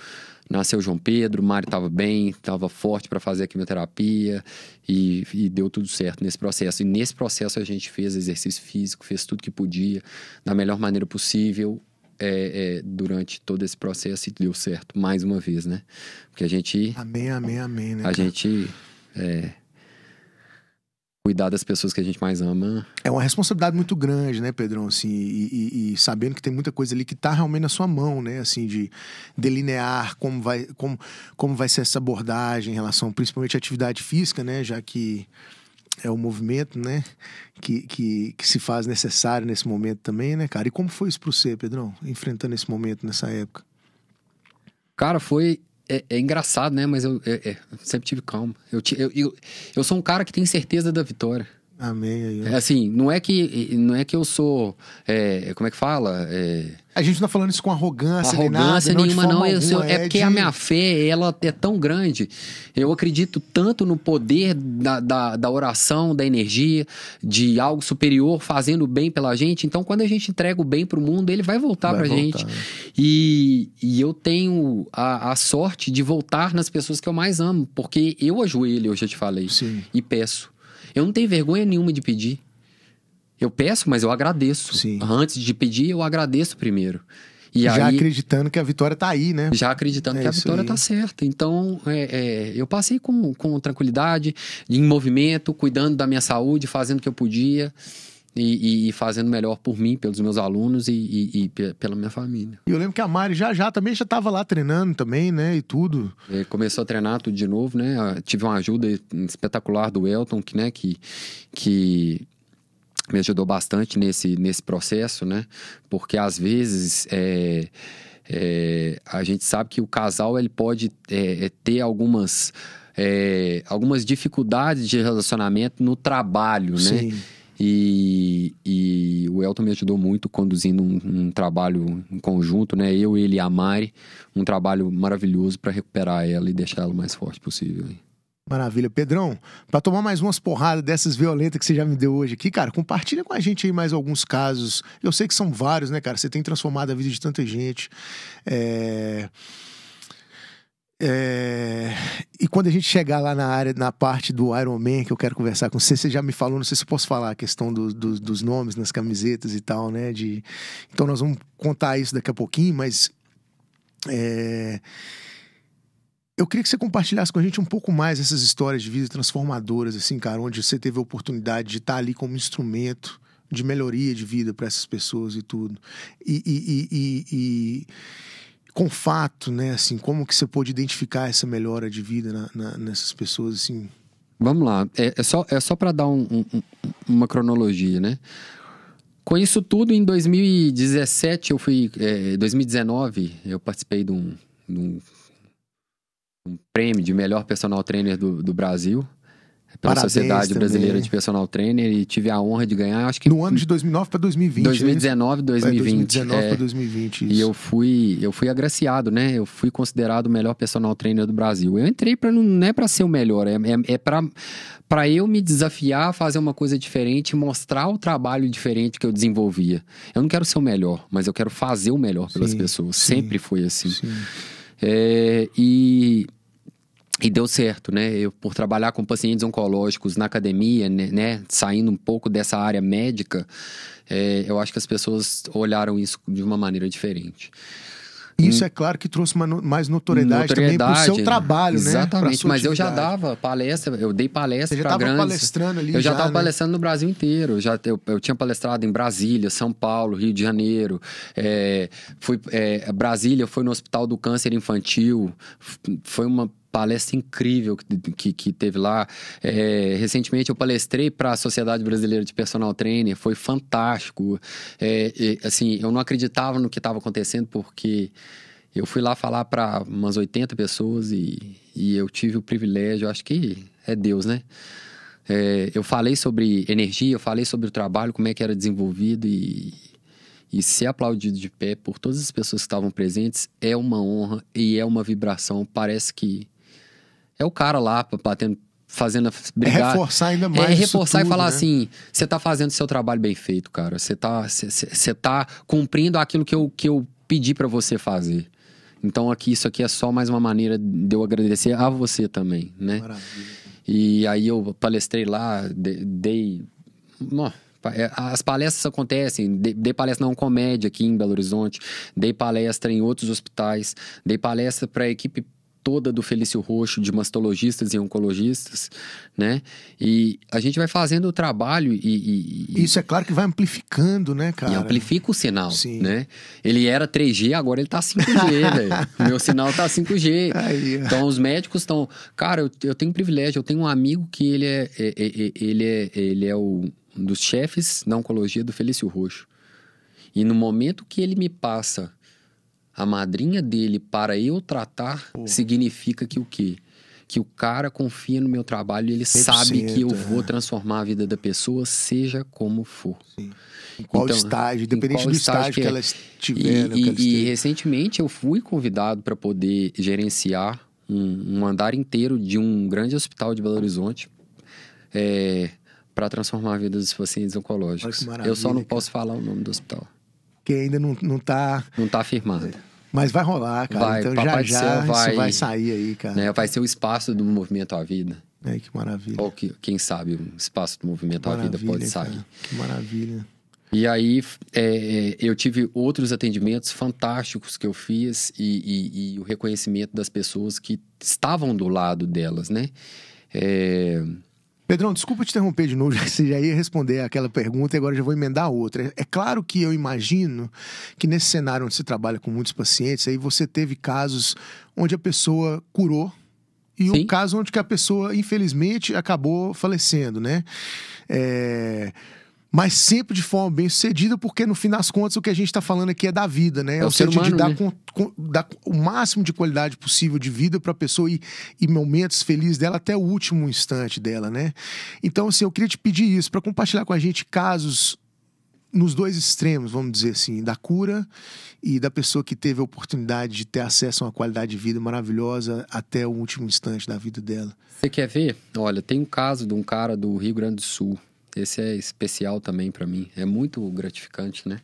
nasceu João Pedro, Mário estava bem, estava forte para fazer a quimioterapia e, e, deu tudo certo nesse processo. E nesse processo a gente fez exercício físico, fez tudo que podia, da melhor maneira possível. É, é, durante todo esse processo e deu certo mais uma vez, né? Porque a gente. Amém, amém, amém, né? A cara? gente. É, cuidar das pessoas que a gente mais ama. É uma responsabilidade muito grande, né, Pedrão? Assim, e, e, e sabendo que tem muita coisa ali que está realmente na sua mão, né? Assim, de delinear como vai, como, como vai ser essa abordagem em relação, principalmente à atividade física, né? Já que é o movimento, né? Que, que, que se faz necessário nesse momento também, né, cara? E como foi isso para você, Pedrão? Enfrentando esse momento nessa época? Cara, foi é, é, engraçado, né? Mas eu, é, é, sempre tive calma. Eu, eu, eu, eu sou um cara que tem certeza da vitória. Amém. Eu... É, assim, não é que não é que eu sou, é, como é que fala? É... A gente não tá falando isso com arrogância, arrogância nem nada, nenhuma, não. eu, é, é, porque de... a minha fé ela é tão grande. Eu acredito tanto no poder da, da, da oração, da energia, de algo superior fazendo bem pela gente. Então, quando a gente entrega o bem para o mundo, ele vai voltar para a gente. Né? E, e eu tenho a, a sorte de voltar nas pessoas que eu mais amo, porque eu ajoelho, eu já te falei, Sim. e peço. Eu não tenho vergonha nenhuma de pedir. Eu peço, mas eu agradeço. Sim. Antes de pedir, eu agradeço primeiro. E já aí, acreditando que a vitória está aí, né? Já acreditando é que a vitória está certa. Então, é, é, eu passei com, com tranquilidade, em movimento, cuidando da minha saúde, fazendo o que eu podia e, e, fazendo melhor por mim, pelos meus alunos e, e, e, pela minha família. E eu lembro que a Mari já já também já estava lá treinando também, né? E tudo. E é, começou a treinar tudo de novo, né? Ah, tive uma ajuda espetacular do Elton, que, né, que, que me ajudou bastante nesse, nesse processo, né? Porque às vezes. É... É, a gente sabe que o casal ele pode é, é ter algumas, é, algumas dificuldades de relacionamento no trabalho, né? Sim. E, e, o Elton me ajudou muito conduzindo um, um, trabalho em conjunto, né? Eu, ele e a Mari, um trabalho maravilhoso para recuperar ela e deixar ela o mais forte possível. Maravilha. Pedrão, para tomar mais umas porradas dessas violentas que você já me deu hoje aqui, cara, compartilha com a gente aí mais alguns casos. Eu sei que são vários, né, cara? Você tem transformado a vida de tanta gente. É. É quando a gente chegar lá na área, na parte do Iron Man, que eu quero conversar com você, você já me falou, não sei se eu posso falar, a questão do, do, dos nomes nas camisetas e tal, né? De... Então nós vamos contar isso daqui a pouquinho, mas. É... Eu queria que você compartilhasse com a gente um pouco mais essas histórias de vida transformadoras, assim, cara, onde você teve a oportunidade de estar ali como instrumento de melhoria de vida para essas pessoas e tudo. e, e, e, e com fato, né? Assim, como que você pôde identificar essa melhora de vida na, na, nessas pessoas, assim? Vamos lá. É, é só, é só para dar um, um, uma cronologia, né? Com isso tudo, em 2017, eu fui... É, 2019, eu participei de um, de um, um prêmio de melhor personal trainer do, do Brasil pela Parabéns Sociedade também. Brasileira de Personal Trainer e tive a honra de ganhar, acho que... No ano de 2009 para 2020. 2019, 2020. É, 2019 é, para 2020, isso. E eu fui, eu fui agraciado, né? Eu fui considerado o melhor personal trainer do Brasil. Eu entrei para não, é para ser o melhor, é, é, é para eu me desafiar a fazer uma coisa diferente, mostrar o trabalho diferente que eu desenvolvia. Eu não quero ser o melhor, mas eu quero fazer o melhor pelas sim, pessoas. Sim, Sempre foi assim. É, e e deu certo, né? Eu, por trabalhar com pacientes oncológicos na academia, né? né saindo um pouco dessa área médica, é, eu acho que as pessoas olharam isso de uma maneira diferente. Isso hum. é claro que trouxe mais notoriedade, notoriedade também para o seu trabalho, né? Exatamente, mas eu já dava palestra, eu dei palestra para grandes. palestrando ali Eu já estava né? palestrando no Brasil inteiro. Eu já, eu, eu, tinha palestrado em Brasília, São Paulo, Rio de Janeiro. É, fui, é, Brasília foi no Hospital do Câncer Infantil. Foi uma palestra incrível que, que, que teve lá. É, recentemente eu palestrei para a Sociedade Brasileira de Personal Trainer, foi fantástico. É, assim, eu não acreditava no que estava acontecendo porque eu fui lá falar para umas 80 pessoas e, e eu tive o privilégio, acho que é Deus, né? É, eu falei sobre energia, eu falei sobre o trabalho, como é que era desenvolvido e, e ser aplaudido de pé por todas as pessoas que estavam presentes é uma honra e é uma vibração. Parece que é o cara lá batendo, fazendo brigar. É reforçar ainda é, mais. É reforçar tudo, e falar né? assim: você tá fazendo seu trabalho bem feito, cara. Você tá, tá cumprindo aquilo que eu, que eu pedi para você fazer. Então aqui isso aqui é só mais uma maneira de eu agradecer a você também, né? Maravilha. E aí eu palestrei lá, dei. É, as palestras acontecem, dei palestra na Oncomédia aqui em Belo Horizonte, dei palestra em outros hospitais, dei palestra para a equipe toda do Felício Roxo, de mastologistas e oncologistas, né? E a gente vai fazendo o trabalho e, e, e... Isso é claro que vai amplificando, né, cara? E amplifica o sinal, Sim. né? Ele era 3G, agora ele tá 5G, velho. Meu sinal tá 5G. Aí, então os médicos estão... Cara, eu, eu tenho um privilégio, eu tenho um amigo que ele é, é, é, é ele é, ele é o, um dos chefes na oncologia do Felício Roxo. E no momento que ele me passa a madrinha dele para eu tratar significa que o quê? Que o cara confia no meu trabalho e ele sabe que eu vou é. transformar a vida da pessoa, seja como for. Sim. Em qual então, estágio, independente do estágio, que, que é. ela estiver. E, né, e, e, recentemente eu fui convidado para poder gerenciar um, um, andar inteiro de um grande hospital de Belo Horizonte. É, para transformar a vida dos pacientes oncológicos. Eu só não posso cara. falar o nome do hospital que ainda não, não tá. Não tá firmado Mas vai rolar, cara. Vai, então já já vai, isso vai sair aí, cara. Né, vai ser o espaço do movimento à vida. É, que maravilha. Ou que, quem sabe o espaço do movimento à vida pode sair. Cara, que maravilha. E aí é, é, eu tive outros atendimentos fantásticos que eu fiz e, e, e, o reconhecimento das pessoas que estavam do lado delas, né? É, Pedrão, desculpa te interromper de novo, você já ia responder aquela pergunta e agora já vou emendar outra. É, é claro que eu imagino que nesse cenário onde você trabalha com muitos pacientes, aí você teve casos onde a pessoa curou e Sim. um caso onde a pessoa, infelizmente, acabou falecendo, né? É mas sempre de forma bem sucedida, porque no fim das contas o que a gente está falando aqui é da vida, né? É, é o ser humano, de dar, né? com, com, dar, o máximo de qualidade possível de vida para a pessoa e, e momentos felizes dela até o último instante dela, né? Então, assim, eu queria te pedir isso, para compartilhar com a gente casos nos dois extremos, vamos dizer assim, da cura e da pessoa que teve a oportunidade de ter acesso a uma qualidade de vida maravilhosa até o último instante da vida dela. Você quer ver? Olha, tem um caso de um cara do Rio Grande do Sul. Esse é especial também para mim. É muito gratificante, né?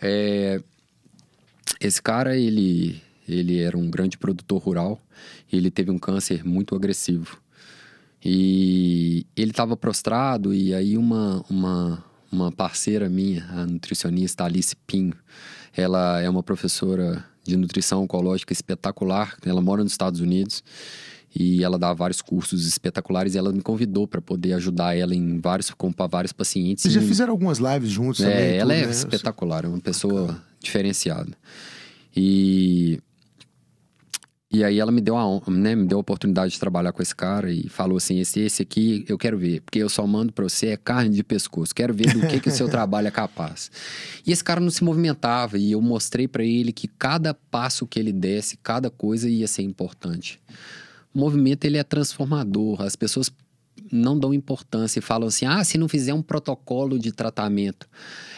É... Esse cara, ele, ele era um grande produtor rural e ele teve um câncer muito agressivo. E ele estava prostrado e aí uma, uma, uma parceira minha, a nutricionista Alice Pinho, ela é uma professora de nutrição oncológica espetacular, ela mora nos Estados Unidos e ela dá vários cursos espetaculares e ela me convidou para poder ajudar ela em vários com vários pacientes. Vocês já fizeram algumas lives juntos é, também? Ela tudo, é né? espetacular, é uma pessoa Bacana. diferenciada. E e aí ela me deu a, né, me deu a oportunidade de trabalhar com esse cara e falou assim, esse esse aqui eu quero ver, porque eu só mando para você é carne de pescoço, quero ver do que que o seu trabalho é capaz. E esse cara não se movimentava e eu mostrei para ele que cada passo que ele desse, cada coisa ia ser importante o movimento ele é transformador. As pessoas não dão importância e falam assim: ah, se não fizer um protocolo de tratamento.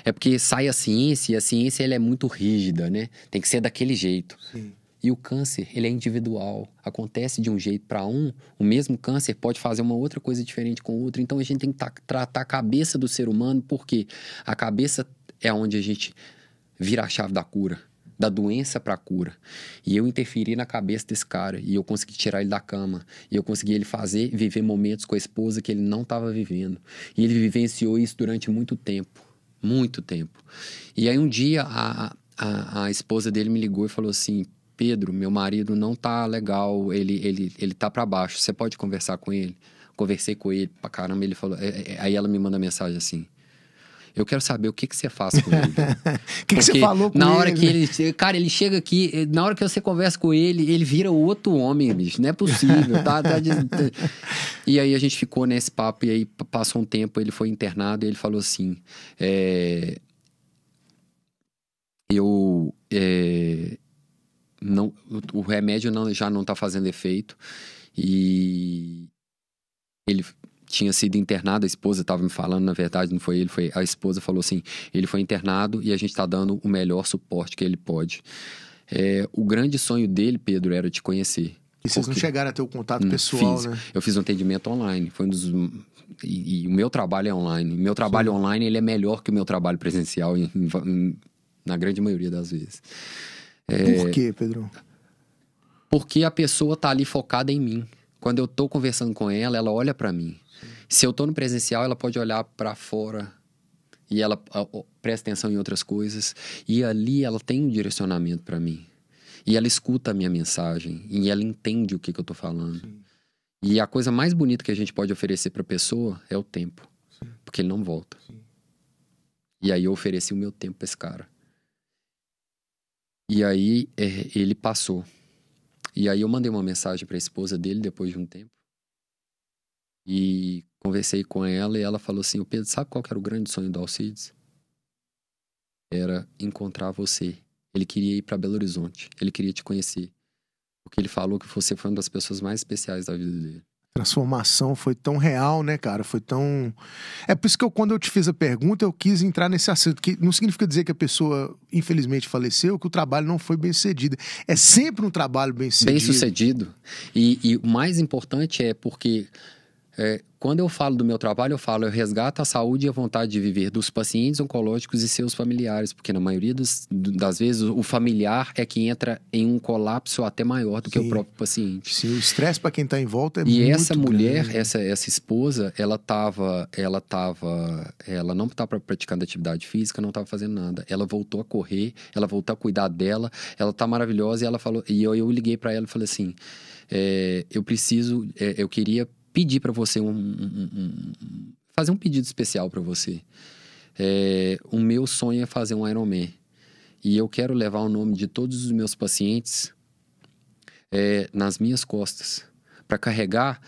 É porque sai a ciência e a ciência ela é muito rígida, né? Tem que ser daquele jeito. Sim. E o câncer, ele é individual. Acontece de um jeito para um, o mesmo câncer pode fazer uma outra coisa diferente com o outro. Então a gente tem que tratar a cabeça do ser humano, porque a cabeça é onde a gente vira a chave da cura da doença para a cura. E eu interferi na cabeça desse cara e eu consegui tirar ele da cama. E eu consegui ele fazer viver momentos com a esposa que ele não estava vivendo. E ele vivenciou isso durante muito tempo, muito tempo. E aí um dia a, a, a esposa dele me ligou e falou assim: Pedro, meu marido não tá legal, ele ele ele tá para baixo. Você pode conversar com ele? Conversei com ele pra caramba, ele falou, é, é, aí ela me manda mensagem assim: eu quero saber o que, que você faz com ele. O que, que, você falou com na ele? Na hora que ele. Cara, ele chega aqui, eh, na hora que você conversa com ele, ele vira outro homem, bicho. Não é possível, tá? tá de... Tá. e aí a gente ficou nesse papo, e aí passou um tempo, ele foi internado e ele falou assim: é... Eu. É... Não, o remédio não, já não tá fazendo efeito. E ele tinha sido internado, a esposa estava me falando, na verdade, não foi ele, foi a esposa falou assim: ele foi internado e a gente está dando o melhor suporte que ele pode. É, o grande sonho dele, Pedro, era te conhecer. E vocês não chegaram a ter o contato pessoal, fiz. né? Eu fiz um atendimento online. Foi um dos. E, e o meu trabalho é online. O meu trabalho Sim. online ele é melhor que o meu trabalho presencial, em, em, na grande maioria das vezes. É... Por quê, Pedro? Porque a pessoa tá ali focada em mim. Quando eu tô conversando com ela, ela olha para mim. Se eu estou no presencial, ela pode olhar para fora e ela presta atenção em outras coisas. E ali ela tem um direcionamento para mim. E ela escuta a minha mensagem e ela entende o que, que eu estou falando. Sim. E a coisa mais bonita que a gente pode oferecer para a pessoa é o tempo, Sim. porque ele não volta. Sim. E aí eu ofereci o meu tempo para esse cara. E aí é, ele passou. E aí eu mandei uma mensagem para a esposa dele depois de um tempo. E conversei com ela e ela falou assim: "O Pedro, sabe qual era o grande sonho do Alcides? Era encontrar você. Ele queria ir para Belo Horizonte, ele queria te conhecer. Porque ele falou que você foi uma das pessoas mais especiais da vida dele." transformação foi tão real, né, cara? Foi tão. É por isso que eu, quando eu te fiz a pergunta, eu quis entrar nesse assunto, que não significa dizer que a pessoa, infelizmente, faleceu, que o trabalho não foi bem sucedido. É sempre um trabalho bem sucedido. Bem sucedido. e o mais importante é porque é, quando eu falo do meu trabalho, eu falo, eu resgato a saúde e a vontade de viver dos pacientes oncológicos e seus familiares, porque na maioria dos, das vezes o familiar é que entra em um colapso até maior do Sim. que o próprio paciente. Sim, o estresse para quem está em volta é e muito E essa mulher, essa, essa esposa, ela tava, ela tava, ela não estava praticando atividade física, não estava fazendo nada. Ela voltou a correr, ela voltou a cuidar dela, ela tá maravilhosa e ela falou, e eu, eu liguei para ela e falei assim, é, eu preciso, é, eu queria pedir para você um, um, um, fazer um pedido especial para você. É, o meu sonho é fazer um Ironman e eu quero levar o nome de todos os meus pacientes é, nas minhas costas para carregar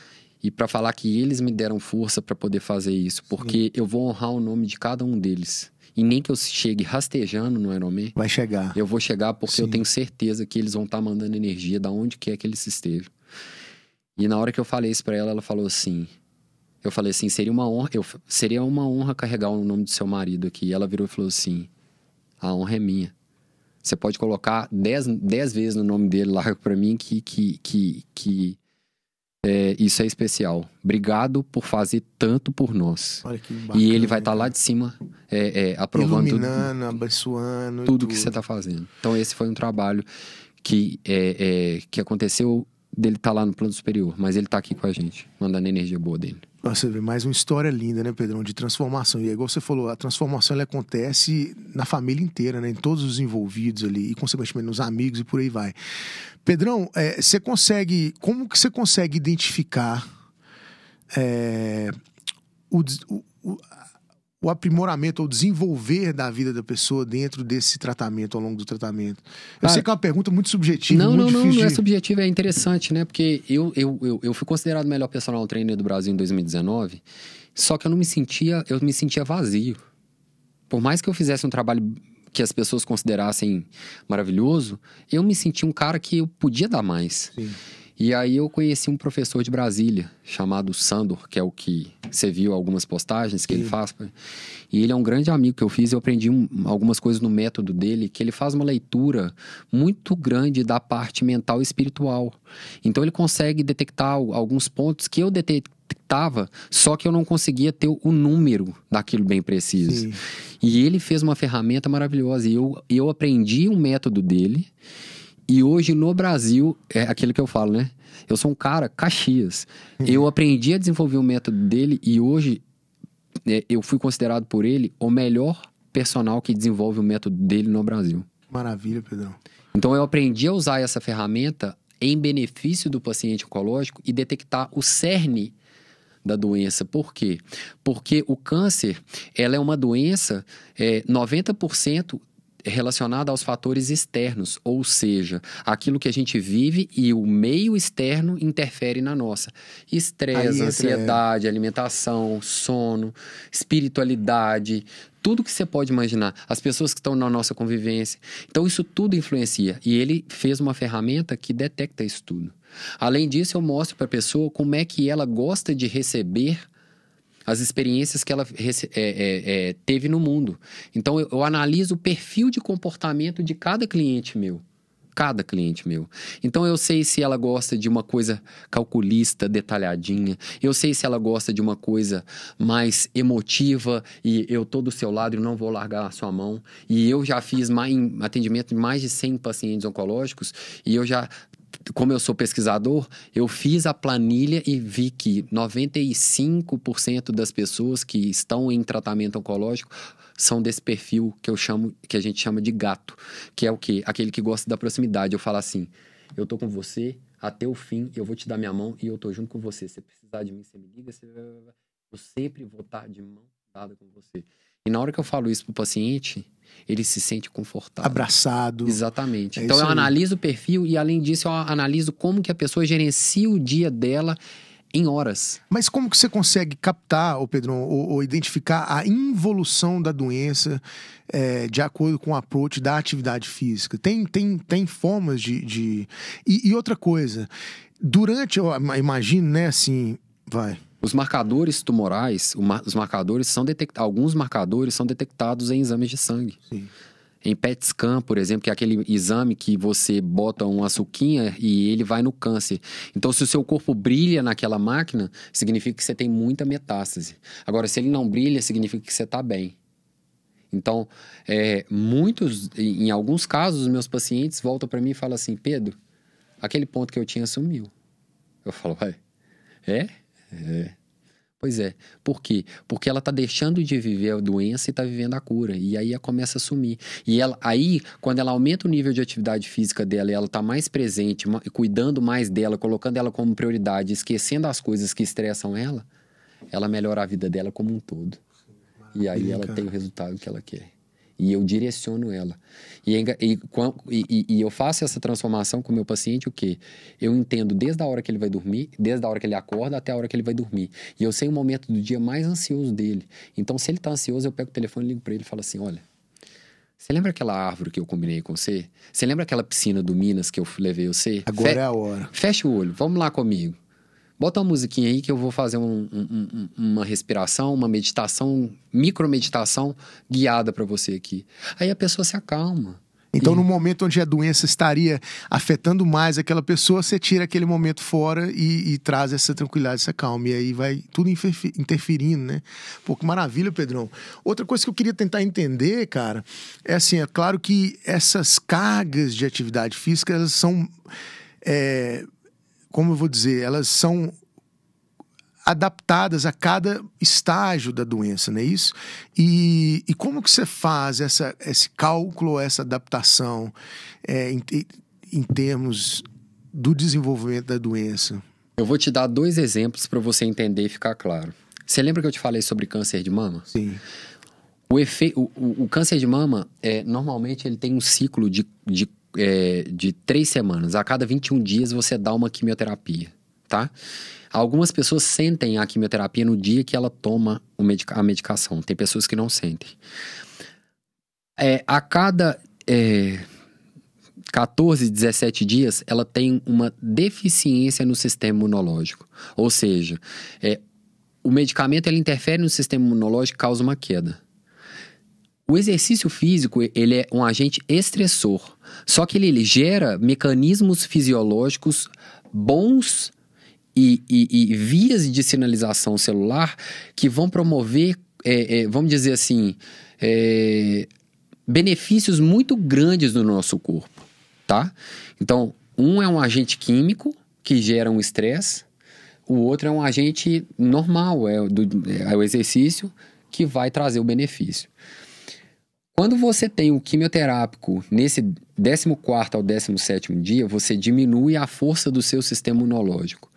e para falar que eles me deram força para poder fazer isso, porque Sim. eu vou honrar o nome de cada um deles. E nem que eu chegue rastejando no Ironman. Vai chegar. Eu vou chegar porque Sim. eu tenho certeza que eles vão estar tá mandando energia da onde quer que eles estejam. E na hora que eu falei isso pra ela, ela falou assim. Eu falei assim, seria uma honra, eu, seria uma honra carregar o nome do seu marido aqui. E ela virou e falou assim: a honra é minha. Você pode colocar dez, dez vezes no nome dele lá pra mim que, que, que, que é, isso é especial. Obrigado por fazer tanto por nós. Bacana, e ele vai estar tá né? lá de cima é, é, aprovando tudo, abençoando tudo, tudo, que você está fazendo. Então esse foi um trabalho que, é, é, que aconteceu dele estar tá lá no plano superior, mas ele está aqui com a gente, mandando a energia boa dele. Você vê mais uma história linda, né, Pedrão, de transformação. E é igual você falou, a transformação ela acontece na família inteira, né, em todos os envolvidos ali, e consequentemente nos amigos e por aí vai. Pedrão, é, você consegue, como que você consegue identificar é, o, o, o aprimoramento ou desenvolver da vida da pessoa dentro desse tratamento, ao longo do tratamento? Eu sei que é uma pergunta muito subjetiva. Não, muito não, não, não é de... é subjetiva, é interessante, né? Porque eu, eu, eu, eu fui considerado o melhor personal trainer do Brasil em 2019, só que eu não me sentia, eu me sentia vazio. Por mais que eu fizesse um trabalho que as pessoas considerassem maravilhoso, eu me sentia um cara que eu podia dar mais. Sim. E aí eu conheci um professor de Brasília, chamado Sandor, que é o que você viu algumas postagens que Sim. ele faz. E ele é um grande amigo que eu fiz, eu aprendi um, algumas coisas no método dele, que ele faz uma leitura muito grande da parte mental e espiritual. Então ele consegue detectar alguns pontos que eu detectei detectava, só que eu não conseguia ter o número daquilo bem preciso. Sim. E ele fez uma ferramenta maravilhosa. E eu, eu aprendi um método dele e hoje no Brasil, é aquilo que eu falo, né? Eu sou um cara Caxias. Uhum. Eu aprendi a desenvolver o método dele e hoje é, eu fui considerado por ele o melhor personal que desenvolve o método dele no Brasil. Maravilha, Pedrão. Então eu aprendi a usar essa ferramenta em benefício do paciente oncológico e detectar o cerne da doença. Por quê? Porque o câncer, ela é uma doença, é, 90% relacionada aos fatores externos, ou seja, aquilo que a gente vive e o meio externo interfere na nossa. Estresse, ansiedade, é. alimentação, sono, espiritualidade, tudo que você pode imaginar, as pessoas que estão na nossa convivência. Então, isso tudo influencia. E ele fez uma ferramenta que detecta isso tudo. Além disso, eu mostro para a pessoa como é que ela gosta de receber as experiências que ela é, é, é, teve no mundo. Então, eu, eu analiso o perfil de comportamento de cada cliente meu cada cliente meu. Então eu sei se ela gosta de uma coisa calculista, detalhadinha. Eu sei se ela gosta de uma coisa mais emotiva e eu tô do seu lado e não vou largar a sua mão. E eu já fiz mais, atendimento de mais de 100 pacientes oncológicos e eu já como eu sou pesquisador, eu fiz a planilha e vi que 95% das pessoas que estão em tratamento oncológico são desse perfil que eu chamo, que a gente chama de gato, que é o quê? Aquele que gosta da proximidade. Eu falo assim: eu tô com você até o fim, eu vou te dar minha mão e eu tô junto com você. Se precisar de mim, você me liga, você... eu sempre vou estar de mão com você. E na hora que eu falo isso pro paciente, ele se sente confortável. Abraçado. Exatamente. É então eu aí. analiso o perfil e além disso eu analiso como que a pessoa gerencia o dia dela em horas. Mas como que você consegue captar, ô Pedro, ou, ou identificar a involução da doença é, de acordo com o approach da atividade física? Tem, tem, tem formas de... de... E, e outra coisa, durante, eu imagino, né, assim, vai... Os marcadores tumorais, os marcadores são detectados, alguns marcadores são detectados em exames de sangue. Sim. Em PET scan, por exemplo, que é aquele exame que você bota uma suquinha e ele vai no câncer. Então, se o seu corpo brilha naquela máquina, significa que você tem muita metástase. Agora, se ele não brilha, significa que você está bem. Então, é, muitos, em alguns casos, os meus pacientes voltam para mim e falam assim: Pedro, aquele ponto que eu tinha sumiu. Eu falo, ué, é? É. Pois é. Por quê? Porque ela está deixando de viver a doença e está vivendo a cura. E aí ela começa a sumir. E ela, aí, quando ela aumenta o nível de atividade física dela e ela está mais presente, cuidando mais dela, colocando ela como prioridade, esquecendo as coisas que estressam ela, ela melhora a vida dela como um todo. E aí ela tem o resultado que ela quer e eu direciono ela. E, é e, e, e eu faço essa transformação com o meu paciente, o quê? Eu entendo desde a hora que ele vai dormir, desde a hora que ele acorda até a hora que ele vai dormir. E eu sei o momento do dia mais ansioso dele. Então, se ele está ansioso, eu pego o telefone, ligo para ele e falo assim: olha, você lembra aquela árvore que eu combinei com você? Você lembra aquela piscina do Minas que eu levei você? Agora Fe é a hora. Fecha o olho, vamos lá comigo. Bota uma musiquinha aí que eu vou fazer um, um, um, uma respiração, uma meditação, micromeditação guiada para você aqui. Aí a pessoa se acalma. Então, e... no momento onde a doença estaria afetando mais aquela pessoa, você tira aquele momento fora e, e traz essa tranquilidade, essa calma. E aí vai tudo interferindo, né? Pô, que maravilha, Pedrão. Outra coisa que eu queria tentar entender, cara, é assim: é claro que essas cargas de atividade física, elas são. É como eu vou dizer, elas são adaptadas a cada estágio da doença, não é isso? E, e como que você faz essa, esse cálculo, essa adaptação é, em, em termos do desenvolvimento da doença? Eu vou te dar dois exemplos para você entender e ficar claro. Você lembra que eu te falei sobre câncer de mama? Sim. O, efe... o, o, o câncer de mama, é, normalmente, ele tem um ciclo de, de é, de três semanas. A cada 21 dias você dá uma quimioterapia, tá? Algumas pessoas sentem a quimioterapia no dia que ela toma medica a medicação. Tem pessoas que não sentem. É, a cada é, 14, 17 dias, ela tem uma deficiência no sistema imunológico. Ou seja, é, o medicamento ele interfere no sistema imunológico e causa uma queda. O exercício físico, ele é um agente estressor, só que ele, ele gera mecanismos fisiológicos bons e, e, e, vias de sinalização celular que vão promover, é, é, vamos dizer assim, é, benefícios muito grandes no nosso corpo, tá? Então, um é um agente químico que gera um estresse, o outro é um agente normal, é, do, é o exercício que vai trazer o benefício. Quando você tem o quimioterápico nesse 14 ao 17 dia, você diminui a força do seu sistema imunológico.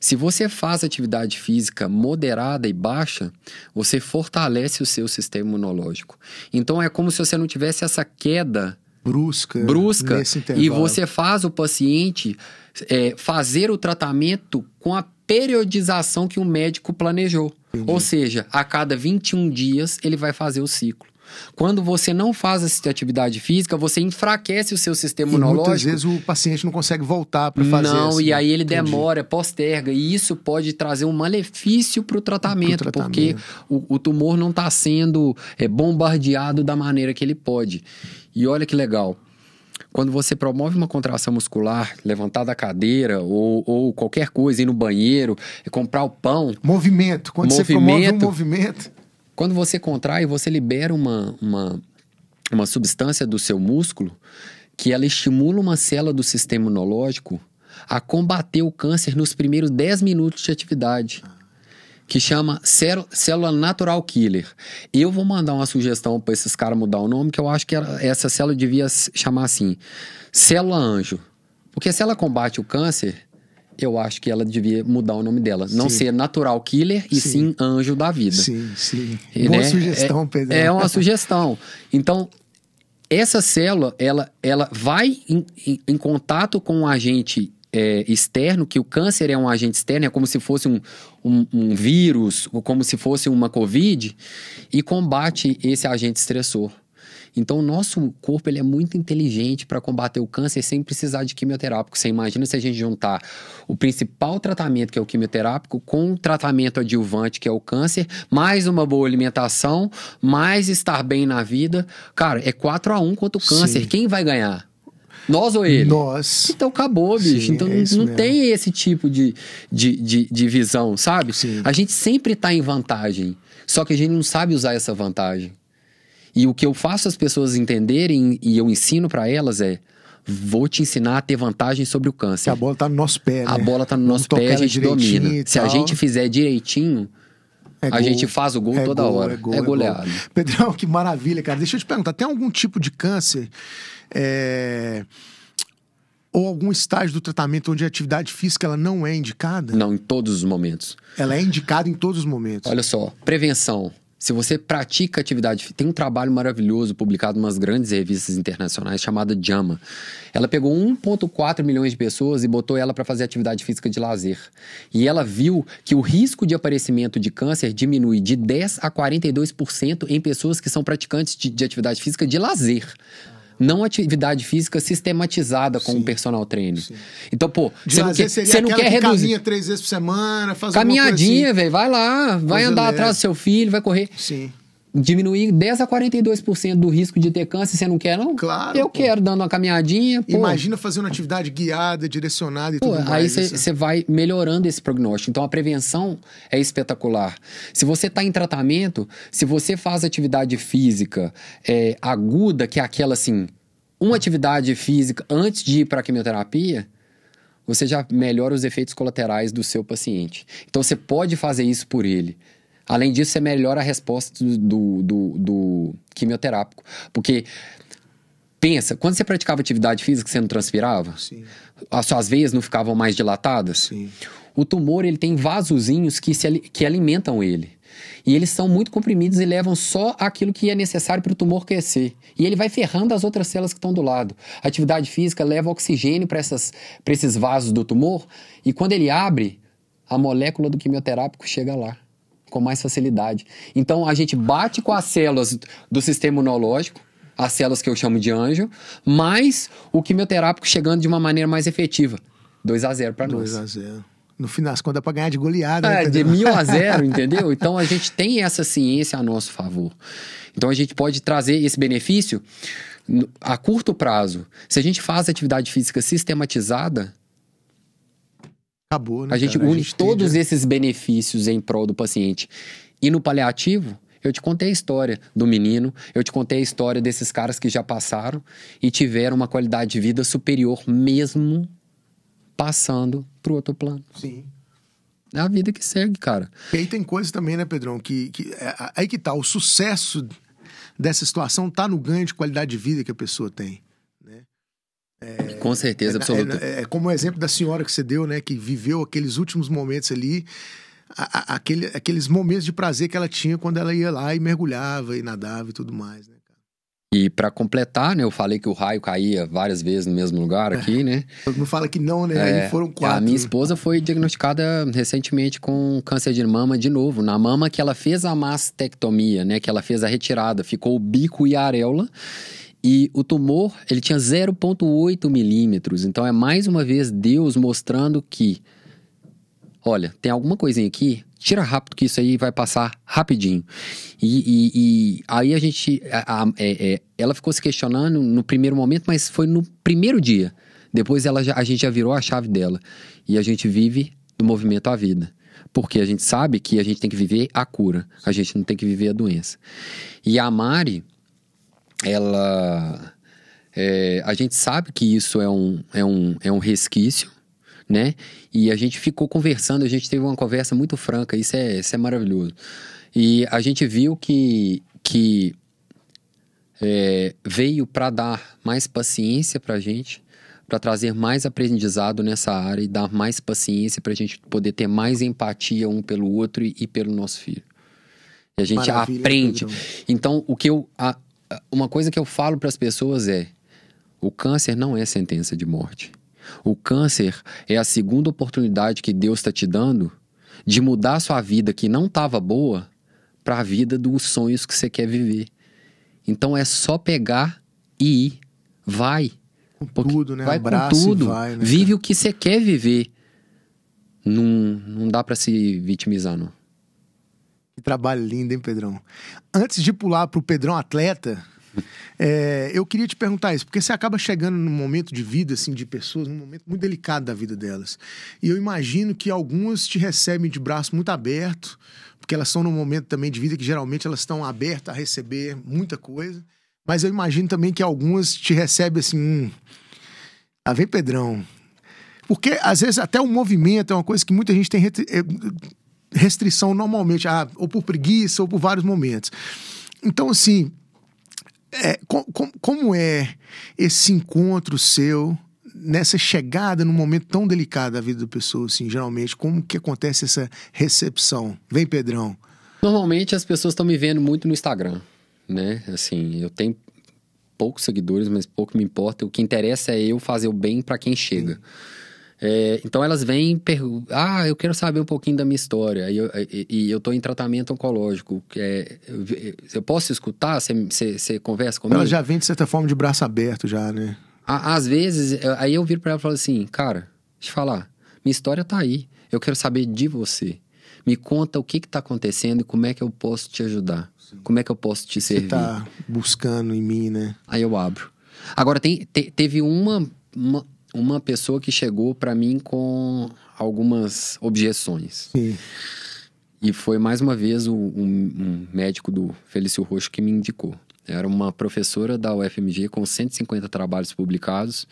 Se você faz atividade física moderada e baixa, você fortalece o seu sistema imunológico. Então é como se você não tivesse essa queda brusca, brusca e você faz o paciente é, fazer o tratamento com a periodização que o médico planejou. Entendi. Ou seja, a cada 21 dias ele vai fazer o ciclo. Quando você não faz atividade física, você enfraquece o seu sistema e imunológico. Muitas vezes o paciente não consegue voltar para fazer Não, isso, e aí ele entendi. demora, é posterga, e isso pode trazer um malefício para o tratamento, porque o, o tumor não está sendo é, bombardeado da maneira que ele pode. E olha que legal. Quando você promove uma contração muscular, levantar da cadeira ou, ou qualquer coisa, ir no banheiro, é comprar o pão. Movimento. Quando movimento, você promove um movimento. Quando você contrai, você libera uma, uma, uma substância do seu músculo que ela estimula uma célula do sistema imunológico a combater o câncer nos primeiros 10 minutos de atividade que chama célula natural killer. Eu vou mandar uma sugestão para esses caras mudar o nome, que eu acho que essa célula devia chamar assim, célula anjo. Porque se ela combate o câncer, eu acho que ela devia mudar o nome dela. Não sim. ser Natural Killer e sim. sim, Anjo da Vida. Sim, sim. Boa né? sugestão, é, Pedro. É, uma sugestão. Então, essa célula, ela, ela vai em, em, em contato com um agente é, externo, que o câncer é um agente externo, é como se fosse um, um, um vírus, ou como se fosse uma Covid, e combate esse agente estressor. Então, o nosso corpo ele é muito inteligente para combater o câncer sem precisar de quimioterápico. Você imagina se a gente juntar o principal tratamento, que é o quimioterápico, com o tratamento adjuvante, que é o câncer, mais uma boa alimentação, mais estar bem na vida. Cara, é 4 a 1 contra o câncer. Sim. Quem vai ganhar? Nós ou ele? Nós. Então acabou, bicho. Sim, então é não tem esse tipo de, de, de, de visão, sabe? Sim. A gente sempre está em vantagem. Só que a gente não sabe usar essa vantagem. E o que eu faço as pessoas entenderem e eu ensino para elas é: vou te ensinar a ter vantagem sobre o câncer. a bola tá no nosso pé, né? A bola tá no Vamos nosso pé, a gente domina. Se a gente fizer direitinho, é a gol, gente faz o gol é toda gol, hora. É, gol, é, é goleado. Gol. Pedrão, que maravilha, cara. Deixa eu te perguntar, tem algum tipo de câncer é, ou algum estágio do tratamento onde a atividade física ela não é indicada? Não, em todos os momentos. Ela é indicada em todos os momentos. Olha só, prevenção. Se você pratica atividade, tem um trabalho maravilhoso publicado em umas grandes revistas internacionais chamada JAMA. Ela pegou 1.4 milhões de pessoas e botou ela para fazer atividade física de lazer. E ela viu que o risco de aparecimento de câncer diminui de 10 a 42% em pessoas que são praticantes de, de atividade física de lazer não atividade física sistematizada com o um personal trainer. Sim. Então, pô, você não quer, você não quer que reduzir. Caminha três vezes por semana, faz Caminhadinha, assim. velho, vai lá, vai Coisa andar leve. atrás do seu filho, vai correr. Sim diminuir 10 a 42% do risco de ter câncer, você não quer, não? Claro. Eu pô. quero, dando uma caminhadinha. Pô. Imagina fazer uma atividade guiada, direcionada e pô, tudo aí mais. Aí você é vai melhorando esse prognóstico. Então a prevenção é espetacular. Se você está em tratamento, se você faz atividade física é, aguda, que é aquela assim, uma atividade física antes de ir para a quimioterapia, você já melhora os efeitos colaterais do seu paciente. Então você pode fazer isso por ele. Além disso, você melhora a resposta do, do, do, do quimioterápico. Porque Pensa, quando você praticava atividade física, você não transpirava? Sim. As suas veias não ficavam mais dilatadas? Sim. O tumor, ele tem vasozinhos que, se, que alimentam ele. E eles são muito comprimidos e levam só aquilo que é necessário para o tumor crescer. E ele vai ferrando as outras células que estão do lado. A atividade física leva oxigênio para esses vasos do tumor. E quando ele abre, a molécula do quimioterápico chega lá com mais facilidade. Então a gente bate com as células do sistema imunológico, as células que eu chamo de anjo, mais o quimioterápico chegando de uma maneira mais efetiva. 2 a 0 para nós. 2 a 0. No fim das contas, é para ganhar de goleada. Né, é, de mil a zero, entendeu? Então a gente tem essa ciência a nosso favor. Então a gente pode trazer esse benefício a curto prazo. Se a gente faz atividade física sistematizada, Acabou, né? A gente cara? une a gente todos tende... esses benefícios em prol do paciente. E no paliativo, eu te contei a história do menino, eu te contei a história desses caras que já passaram e tiveram uma qualidade de vida superior mesmo passando para o outro plano. Sim. É a vida que segue, cara. E aí tem coisa também, né, Pedrão, que, que é, é aí que tá, o sucesso dessa situação tá no ganho de qualidade de vida que a pessoa tem. É, Com certeza, é, absoluta. É, é, é, como o exemplo da senhora que você deu, né? Que viveu aqueles últimos momentos ali, a, a, aquele, aqueles momentos de prazer que ela tinha quando ela ia lá e mergulhava e nadava e tudo mais, né? E para completar, né, eu falei que o raio caía várias vezes no mesmo lugar é. aqui, né? Todo mundo fala que não, né? É, foram quatro. A minha esposa foi diagnosticada recentemente com câncer de mama de novo, na mama que ela fez a mastectomia, né, que ela fez a retirada, ficou o bico e a areola. E o tumor, ele tinha 0,8 milímetros. Então é mais uma vez Deus mostrando que, olha, tem alguma coisinha aqui, tira rápido que isso aí vai passar rapidinho. E, e, e aí a gente, a, a, é, é, ela ficou se questionando no primeiro momento, mas foi no primeiro dia. Depois ela, a gente já virou a chave dela. E a gente vive do movimento à vida porque a gente sabe que a gente tem que viver a cura, a gente não tem que viver a doença. E a Mari, ela. É, a gente sabe que isso é um, é um, é um resquício, né? E a gente ficou conversando, a gente teve uma conversa muito franca, isso é, isso é maravilhoso. E a gente viu que, que é, veio para dar mais paciência para a gente, para trazer mais aprendizado nessa área e dar mais paciência para a gente poder ter mais empatia um pelo outro e, e pelo nosso filho. E a gente Maravilha, aprende. Pedro. Então, o que eu a, uma coisa que eu falo para as pessoas é: o câncer não é sentença de morte. O câncer é a segunda oportunidade que Deus está te dando de mudar a sua vida que não estava boa para a vida dos sonhos que você quer viver. Então é só pegar e ir. Vai. Com Porque tudo, né? Vai Abraço com tudo. Vai, né, Vive o que você quer viver. Não, não dá para se vitimizar, não. Que trabalho lindo, hein, Pedrão? Antes de pular para o Pedrão Atleta, é, eu queria te perguntar isso, porque você acaba chegando num momento de vida, assim, de pessoas, num momento muito delicado da vida delas. E eu imagino que algumas te recebem de braço muito aberto, porque elas estão num momento também de vida que geralmente elas estão abertas a receber muita coisa. Mas eu imagino também que algumas te recebem assim, hum, ah, vem Pedrão. Porque às vezes até o movimento é uma coisa que muita gente tem eh, restrição normalmente, ah, ou por preguiça, ou por vários momentos. Então, assim, é, com, com, como é esse encontro seu nessa chegada num momento tão delicado da vida da pessoa, assim, geralmente? Como que acontece essa recepção? Vem, Pedrão. Normalmente as pessoas estão me vendo muito no Instagram, né? Assim, eu tenho poucos seguidores, mas pouco me importa. O que interessa é eu fazer o bem para quem chega. Sim. É, então elas vêm ah, eu quero saber um pouquinho da minha história e eu, e, eu tô em tratamento oncológico. É, eu posso escutar? Você conversa comigo? Ela já vem, de certa forma, de braço aberto já, né? À, às vezes, aí eu viro para ela e falo assim, cara, deixa eu te falar, minha história tá aí. Eu quero saber de você. Me conta o que que tá acontecendo e como é que eu posso te ajudar. Sim. Como é que eu posso te servir. Você tá buscando em mim, né? Aí eu abro. Agora, tem, te, teve uma, uma uma pessoa que chegou para mim com algumas objeções. Sim. E foi mais uma vez um, um, médico do Felício Roxo que me indicou. Era uma professora da UFMG com 150 trabalhos publicados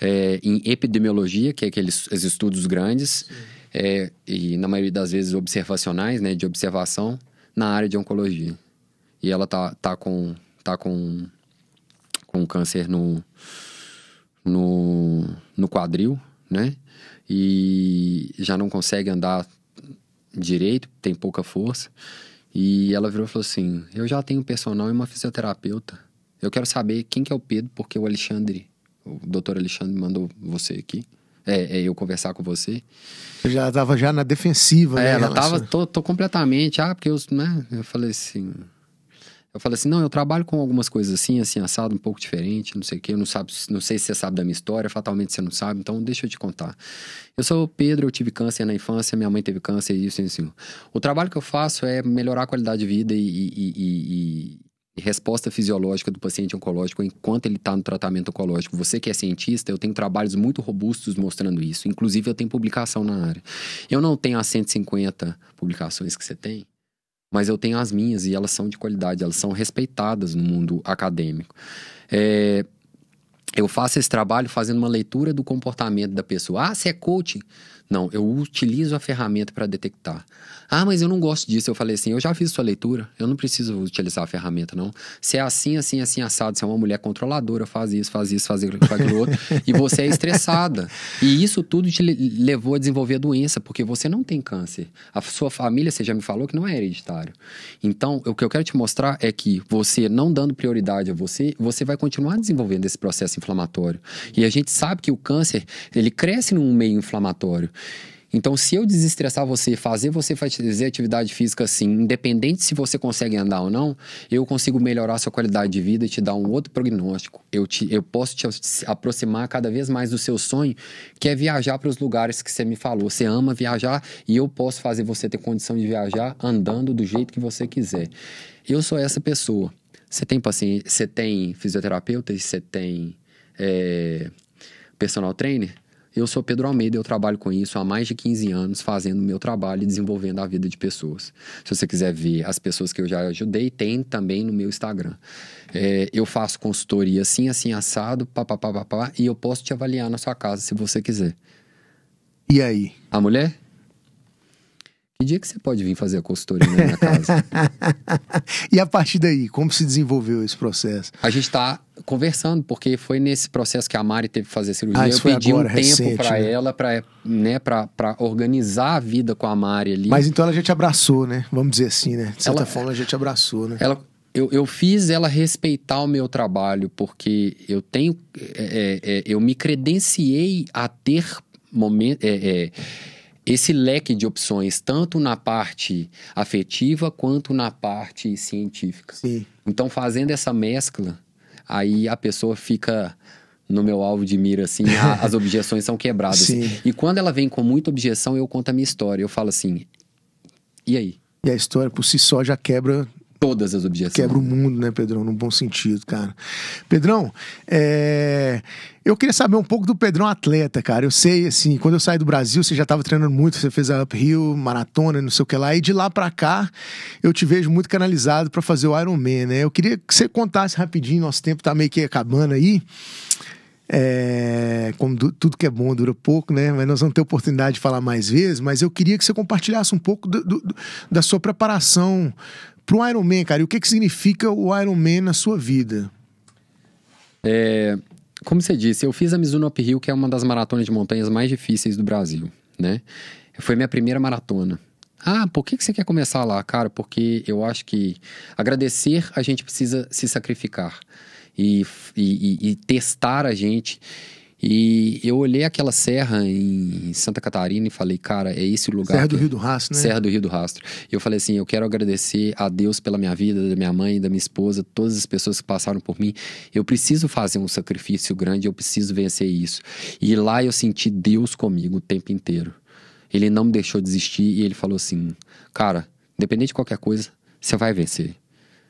é, em epidemiologia, que é aqueles estudos grandes, é, e na maioria das vezes observacionais, né, de observação, na área de oncologia. E ela tá, tá, com, tá com, com câncer no, no, no quadril, né? E já não consegue andar direito, tem pouca força. E ela virou e falou assim: Eu já tenho personal e uma fisioterapeuta. Eu quero saber quem que é o Pedro, porque o Alexandre, o doutor Alexandre mandou você aqui. É, é, eu conversar com você. Eu já estava já na defensiva, é, né? Ela estava tô, tô completamente, ah, porque eu, né? Eu falei assim, eu falei assim, não, eu trabalho com algumas coisas assim, assim, assado, um pouco diferente, não sei o quê, eu não, sabe, não sei se você sabe da minha história, fatalmente você não sabe, então deixa eu te contar. Eu sou o Pedro, eu tive câncer na infância, minha mãe teve câncer, isso, isso, isso. O trabalho que eu faço é melhorar a qualidade de vida e, e, e, e resposta fisiológica do paciente oncológico enquanto ele está no tratamento oncológico. Você que é cientista, eu tenho trabalhos muito robustos mostrando isso, inclusive eu tenho publicação na área. Eu não tenho as 150 publicações que você tem, mas eu tenho as minhas e elas são de qualidade, elas são respeitadas no mundo acadêmico. É, eu faço esse trabalho fazendo uma leitura do comportamento da pessoa. Ah, você é coach? Não, eu utilizo a ferramenta para detectar. Ah, mas eu não gosto disso. Eu falei assim, eu já fiz sua leitura, eu não preciso utilizar a ferramenta, não. Se é assim, assim, assim, assado, se é uma mulher controladora, faz isso, faz isso, faz aquilo outro, e você é estressada. E isso tudo te levou a desenvolver a doença, porque você não tem câncer. A sua família, você já me falou que não é hereditário. Então, o que eu quero te mostrar é que você não dando prioridade a você, você vai continuar desenvolvendo esse processo inflamatório. E a gente sabe que o câncer, ele cresce num meio inflamatório. Então, se eu desestressar você, fazer você fazer atividade física assim, independente se você consegue andar ou não, eu consigo melhorar sua qualidade de vida e te dar um outro prognóstico. Eu, te, eu posso te aproximar cada vez mais do seu sonho, que é viajar para os lugares que você me falou. Você ama viajar e eu posso fazer você ter condição de viajar andando do jeito que você quiser. Eu sou essa pessoa. Você tem paciente, você tem fisioterapeuta, você tem é, personal trainer, eu sou Pedro Almeida, eu trabalho com isso há mais de 15 anos, fazendo o meu trabalho e desenvolvendo a vida de pessoas. Se você quiser ver as pessoas que eu já ajudei, tem também no meu Instagram. É, eu faço consultoria assim, assim, assado, papapá, e eu posso te avaliar na sua casa se você quiser. E aí? A mulher? Que dia que você pode vir fazer a consultoria na minha casa? e a partir daí, como se desenvolveu esse processo? A gente está conversando, porque foi nesse processo que a Mari teve que fazer cirurgia. Ah, eu pedi agora, um tempo para né? ela, para né, organizar a vida com a Mari ali. Mas então ela já te abraçou, né? Vamos dizer assim, né? De certa ela, forma, ela já te abraçou, né? Ela, eu, eu fiz ela respeitar o meu trabalho, porque eu tenho. É, é, é eu me credenciei a ter momento, é, é esse leque de opções, tanto na parte afetiva quanto na parte científica. Sim. Então, fazendo essa mescla, aí a pessoa fica no meu alvo de mira, assim, a, as objeções são quebradas. Sim. E quando ela vem com muita objeção, eu conto a minha história. Eu falo assim, e aí? E a história por si só já quebra todas as objeções. Quebra o mundo, né, Pedrão? No bom sentido, cara. Pedrão, é... eu queria saber um pouco do Pedrão atleta, cara. Eu sei, assim, quando eu saí do Brasil, você já estava treinando muito, você fez a uphill, maratona, não sei o que lá. E de lá para cá, eu te vejo muito canalizado para fazer o Ironman, né? Eu queria que você contasse rapidinho, nosso tempo tá meio que acabando aí. É, como tudo que é bom dura pouco, né? Mas nós vamos ter oportunidade de falar mais vezes. Mas eu queria que você compartilhasse um pouco do, do, da sua preparação para um Iron Man, cara, e o que, que significa o Iron Man na sua vida? É, como você disse, eu fiz a Mizuno Uphill, que é uma das maratonas de montanhas mais difíceis do Brasil, né? Foi minha primeira maratona. Ah, por que, que você quer começar lá? Cara, porque eu acho que agradecer, a gente precisa se sacrificar. E, e, e testar a gente e eu olhei aquela serra em Santa Catarina e falei, cara, é esse o lugar. Serra do Rio do Rastro, né? Serra do Rio do Rastro. E eu falei assim: eu quero agradecer a Deus pela minha vida, da minha mãe, da minha esposa, todas as pessoas que passaram por mim. Eu preciso fazer um sacrifício grande, eu preciso vencer isso. E lá eu senti Deus comigo o tempo inteiro. Ele não me deixou desistir e ele falou assim: cara, independente de qualquer coisa, você vai vencer.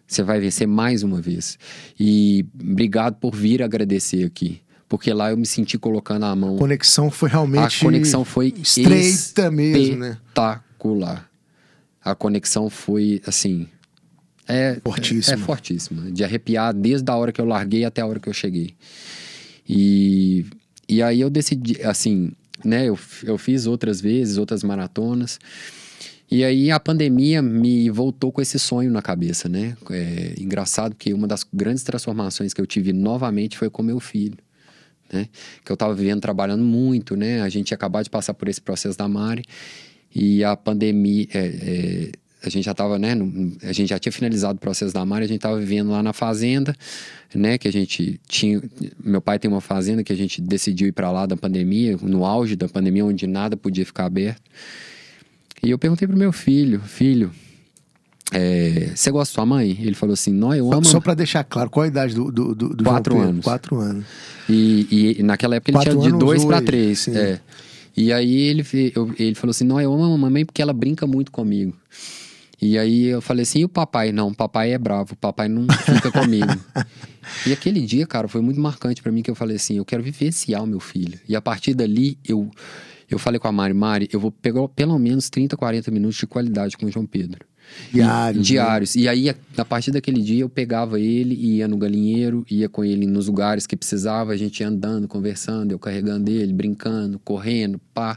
Você vai vencer mais uma vez. E obrigado por vir agradecer aqui porque lá eu me senti colocando a mão. A conexão foi realmente. A conexão foi estreita mesmo, né? Espetacular. A conexão foi assim. É, é fortíssima. É, é fortíssima. De arrepiar desde a hora que eu larguei até a hora que eu cheguei. E, e aí eu decidi, assim, né? Eu, eu fiz outras vezes, outras maratonas. E aí a pandemia me voltou com esse sonho na cabeça, né? É engraçado que uma das grandes transformações que eu tive novamente foi com meu filho né? Que eu estava vivendo trabalhando muito, né? A gente ia acabar de passar por esse processo da Mari e a pandemia. É, é, a gente já estava, né? A gente já tinha finalizado o processo da Mari, a gente estava vivendo lá na fazenda, né? Que a gente tinha. Meu pai tem uma fazenda que a gente decidiu ir para lá da pandemia, no auge da pandemia, onde nada podia ficar aberto. E eu perguntei pro meu filho, filho, é, você gosta de sua mãe? Ele falou assim, não, eu amo. Só pra deixar claro, qual a idade do, do, do, do Quatro anos. Quatro anos. E, e naquela época Quatro ele tinha de dois para três. É. E aí ele, eu, ele falou assim, não, eu amo a mamãe porque ela brinca muito comigo. E aí eu falei assim, e o papai? Não, o papai é bravo, o papai não fica comigo. e aquele dia, cara, foi muito marcante para mim que eu falei assim, eu quero vivenciar o meu filho. E a partir dali, eu, eu falei com a Mari, Mari, eu vou pegar pelo menos 30, 40 minutos de qualidade com o João Pedro. Diários. E, né? diários. E aí, a, partir daquele dia, eu pegava ele e ia no galinheiro, ia com ele nos lugares que precisava, a gente ia andando, conversando, eu carregando ele, brincando, correndo, pá.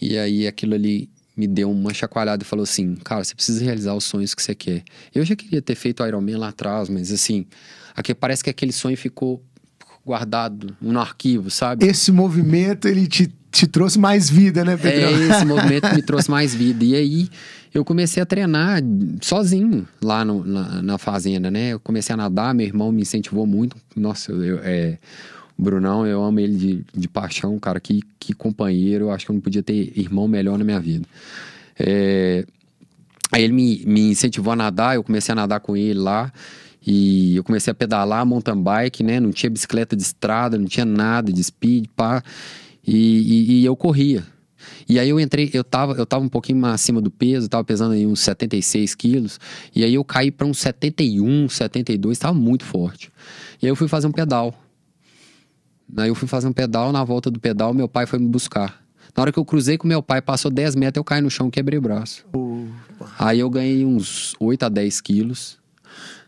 E aí, aquilo ali me deu uma chacoalhada e falou assim: Cara, você precisa realizar os sonhos que você quer. Eu já queria ter feito Iron Man lá atrás, mas assim, aqui, parece que aquele sonho ficou guardado no arquivo, sabe? Esse movimento ele te te trouxe mais vida, né, Pedro? É, esse movimento me trouxe mais vida. E aí eu comecei a treinar sozinho lá no, na, na, fazenda, né? Eu comecei a nadar, meu irmão me incentivou muito. Nossa, eu, é, o Brunão, eu amo ele de, de paixão, cara. Que, que companheiro, eu acho que eu não podia ter irmão melhor na minha vida. É, aí ele me, me incentivou a nadar, eu comecei a nadar com ele lá. E eu comecei a pedalar mountain bike, né? Não tinha bicicleta de estrada, não tinha nada de speed, pá. E, e, e, eu corria. E aí eu entrei, eu tava, eu tava um pouquinho acima do peso, tava pesando aí uns 76 quilos, e aí eu caí para uns 71, 72, tava muito forte. E aí eu fui fazer um pedal. Aí eu fui fazer um pedal, na volta do pedal meu pai foi me buscar. Na hora que eu cruzei com meu pai, passou 10 metros, eu caí no chão, quebrei o braço. Opa. Aí eu ganhei uns 8 a 10 quilos.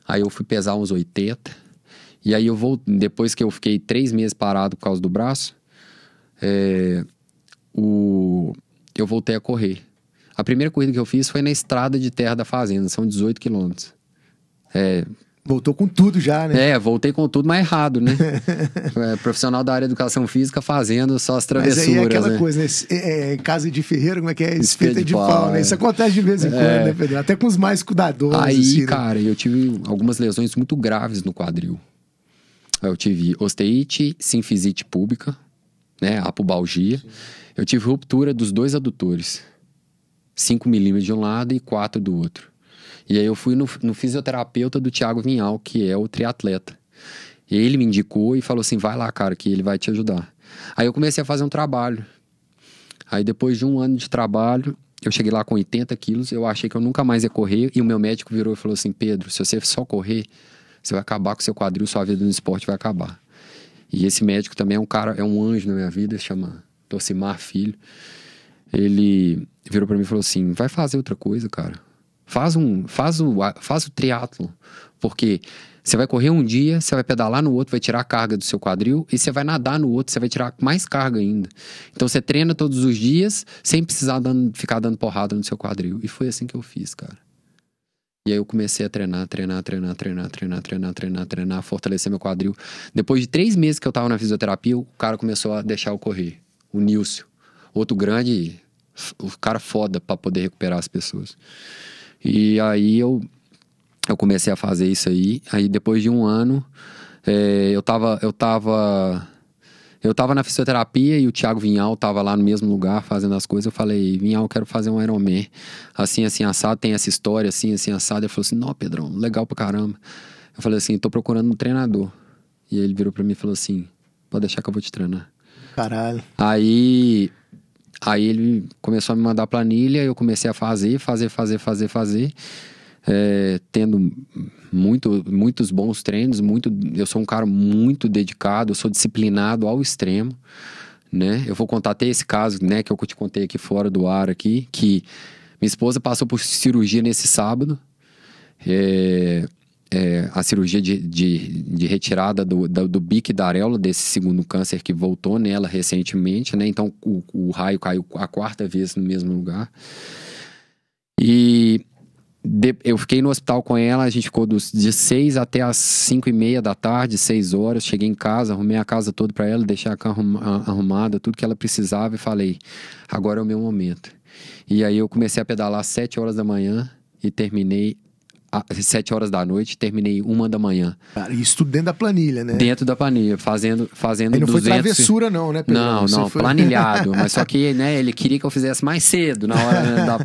Aí eu fui pesar uns 80. E aí eu vou, depois que eu fiquei três meses parado por causa do braço, é, o, eu voltei a correr. A primeira corrida que eu fiz foi na estrada de terra da fazenda, são 18 quilômetros. É, Voltou com tudo já, né? É, voltei com tudo, mas errado, né? é, profissional da área de educação física fazendo só as travessuras. Mas aí é aquela né? coisa, né? É, é casa de ferreiro, como é que é? Espeita é de, de pau, pau né? É. Isso acontece de vez em quando, né, Pedro? Até com os mais cuidadores. Aí, assim, né? cara, né? eu tive algumas lesões muito graves no quadril. Eu tive osteite, sinfisite pública, né, pubalgia, Sim. Eu tive ruptura dos dois adutores. 5 milímetros de um lado e 4 do outro. E aí eu fui no, no fisioterapeuta do Tiago Vinhal, que é o triatleta. Ele me indicou e falou assim: vai lá, cara, que ele vai te ajudar. Aí eu comecei a fazer um trabalho. Aí depois de um ano de trabalho, eu cheguei lá com 80 quilos, eu achei que eu nunca mais ia correr. E o meu médico virou e falou assim: Pedro, se você só correr, você vai acabar com seu quadril, sua vida no esporte vai acabar. E esse médico também é um cara, é um anjo na minha vida, chama Torcimar Filho. Ele virou para mim e falou assim: "Vai fazer outra coisa, cara. Faz um, faz o, faz o triatlo, porque você vai correr um dia, você vai pedalar no outro, vai tirar a carga do seu quadril, e você vai nadar no outro, você vai tirar mais carga ainda. Então você treina todos os dias sem precisar dando, ficar dando porrada no seu quadril. E foi assim que eu fiz, cara. E aí eu comecei a treinar, treinar, treinar, treinar, treinar, treinar, treinar, treinar, fortalecer meu quadril. Depois de três meses que eu tava na fisioterapia, o cara começou a deixar eu correr. O Nilcio. Outro grande, o cara foda para poder recuperar as pessoas. E aí eu, eu comecei a fazer isso aí. Aí depois de um ano, é, eu tava. Eu tava eu tava na fisioterapia e o Thiago Vinhal tava lá no mesmo lugar fazendo as coisas. Eu falei, Vinhal, eu quero fazer um Ironman. Assim, assim, assado, tem essa história, assim, assim, assado. Ele falou assim, não, Pedrão, legal pra caramba. Eu falei assim, tô procurando um treinador. E ele virou pra mim e falou assim, pode deixar que eu vou te treinar. Caralho. Aí, aí ele começou a me mandar planilha, eu comecei a fazer, fazer, fazer, fazer, fazer é, tendo muito, muitos bons treinos, muito, eu sou um cara muito dedicado, eu sou disciplinado ao extremo, né? Eu vou contar até esse caso, né, que eu te contei aqui fora do ar aqui, que minha esposa passou por cirurgia nesse sábado, é, é, a cirurgia de, de, de retirada do, do, do bico da areola, desse segundo câncer que voltou nela recentemente, né? Então o, o raio caiu a quarta vez no mesmo lugar. E de, eu fiquei no hospital com ela, a gente ficou dos, de 6 até as 5 e meia da tarde, 6 horas. Cheguei em casa, arrumei a casa toda para ela, deixei a casa arrumada, tudo que ela precisava e falei: agora é o meu momento. E aí eu comecei a pedalar às 7 horas da manhã e terminei sete horas da noite, terminei uma da manhã. Cara, isso tudo dentro da planilha, né? Dentro da planilha, fazendo fazendo Aí não 200... foi travessura não, né, Pedro? Não, não, foi... planilhado, mas só que, né, ele queria que eu fizesse mais cedo na hora, né, da...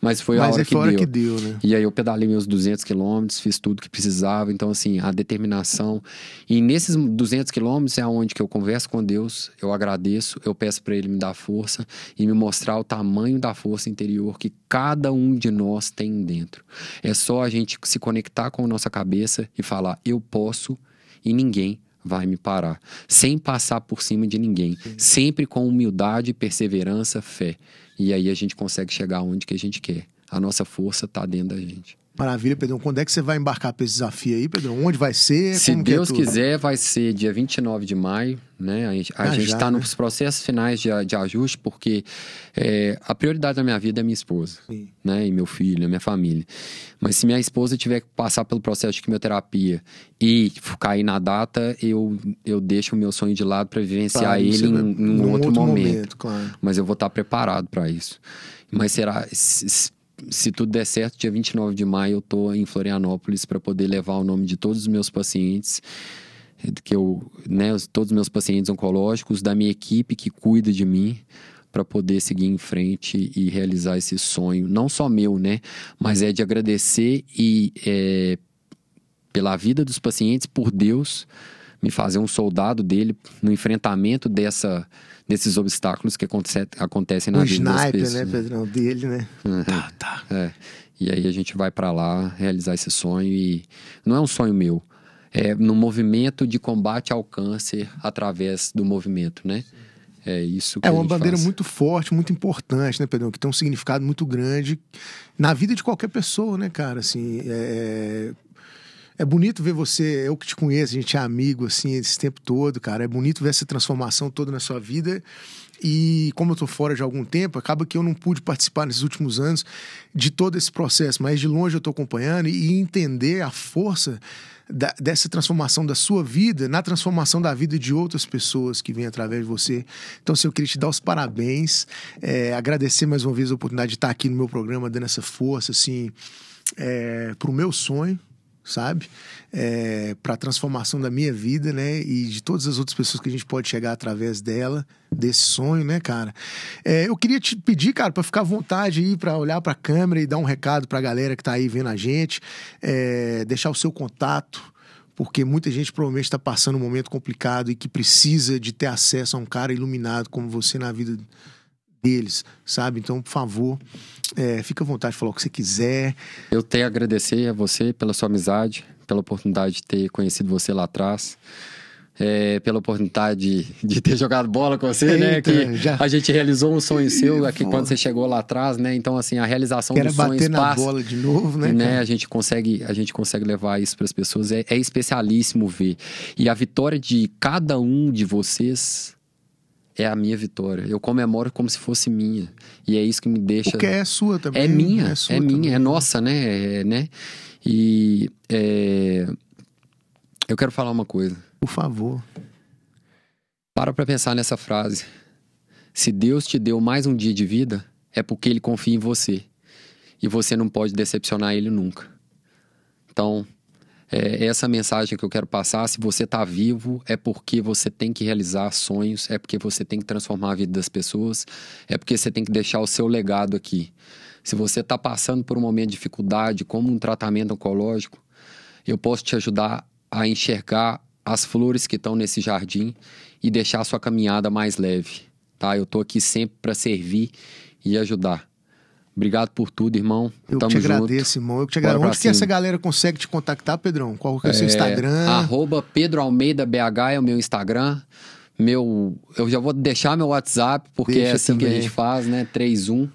mas foi a mas hora, que, hora deu. que deu. Né? E aí eu pedalei meus 200 quilômetros, fiz tudo que precisava, então assim, a determinação e nesses 200 quilômetros é onde que eu converso com Deus, eu agradeço, eu peço para ele me dar força e me mostrar o tamanho da força interior que cada um de nós tem dentro. É só a gente gente se conectar com a nossa cabeça e falar: eu posso e ninguém vai me parar. Sem passar por cima de ninguém. Sim. Sempre com humildade, perseverança, fé. E aí a gente consegue chegar onde que a gente quer. A nossa força está dentro da gente. Maravilha, Pedro. Quando é que você vai embarcar para esse desafio aí, Pedro? Onde vai ser? Se é Deus é quiser, vai ser dia 29 de maio, né? A gente ah, está né? nos processos finais de, de ajuste, porque é, a prioridade da minha vida é minha esposa, né? E meu filho, a minha família. Mas se minha esposa tiver que passar pelo processo de quimioterapia e cair na data, eu, eu deixo o meu sonho de lado para vivenciar ele em, em né? um outro, outro momento. momento claro. Mas eu vou estar tá preparado para isso. Mas será se tudo der certo, dia 29 de maio eu tô em Florianópolis para poder levar o nome de todos os meus pacientes que eu, né, todos os meus pacientes oncológicos, da minha equipe que cuida de mim, para poder seguir em frente e realizar esse sonho, não só meu, né, mas é de agradecer e é, pela vida dos pacientes, por Deus, me fazer um soldado dele no enfrentamento dessa nesses obstáculos que acontece, acontecem na o vida sniper, das né, pessoas. né, Pedrão? Dele, né? Uhum. Tá, tá. É. E aí a gente vai para lá realizar esse sonho e não é um sonho meu. É no movimento de combate ao câncer através do movimento, né? É isso que É uma bandeira faz. muito forte, muito importante, né, Pedrão? Que tem um significado muito grande na vida de qualquer pessoa, né, cara? Assim, é... é é bonito ver você, eu que te conheço, a gente é amigo, assim, esse tempo todo, cara. É bonito ver essa transformação toda na sua vida. E como eu tô fora de algum tempo, acaba que eu não pude participar nesses últimos anos de todo esse processo, mas de longe eu tô acompanhando e entender a força da, dessa transformação da sua vida na transformação da vida de outras pessoas que vêm através de você. Então, se assim, eu queria te dar os parabéns, é, agradecer mais uma vez a oportunidade de estar aqui no meu programa, dando essa força, assim, é, pro meu sonho, sabe? É, para a transformação da minha vida, né? E de todas as outras pessoas que a gente pode chegar através dela, desse sonho, né, cara? É, eu queria te pedir, cara, para ficar à vontade aí, para olhar para a câmera e dar um recado para a galera que está aí vendo a gente, é, deixar o seu contato. Porque muita gente provavelmente está passando um momento complicado e que precisa de ter acesso a um cara iluminado como você na vida deles, sabe? Então, por favor, é, fica à vontade, falar o que você quiser. Eu tenho a agradecer a você pela sua amizade, pela oportunidade de ter conhecido você lá atrás. É, pela oportunidade de, de ter jogado bola com você, né? Eita, né? Que já... a gente realizou um sonho seu aqui quando você chegou lá atrás, né? Então assim a realização Quero do sonho bater na bola de novo, né? né? A gente consegue, a gente consegue levar isso para as pessoas. É, é especialíssimo ver e a vitória de cada um de vocês é a minha vitória. Eu comemoro como se fosse minha. E é isso que me deixa. Porque é sua também. É né? minha, é, é minha, também. é nossa, né? É, né? E é... eu quero falar uma coisa. Por favor. Para pra pensar nessa frase. Se Deus te deu mais um dia de vida, é porque ele confia em você. E você não pode decepcionar ele nunca. Então, é, essa mensagem que eu quero passar, se você está vivo, é porque você tem que realizar sonhos, é porque você tem que transformar a vida das pessoas, é porque você tem que deixar o seu legado aqui. Se você está passando por um momento de dificuldade, como um tratamento oncológico, eu posso te ajudar a enxergar as flores que estão nesse jardim e deixar a sua caminhada mais leve, tá? Eu estou aqui sempre para servir e ajudar. Obrigado por tudo, irmão. Eu Tamo te agradeço, junto. irmão. Eu te agradeço. Onde que essa galera consegue te contactar, Pedrão? Qual que é o seu é, Instagram? Arroba Pedro Almeida BH é o meu Instagram. Meu, eu já vou deixar meu WhatsApp, porque é Deixa é assim também. que a gente faz, né? 31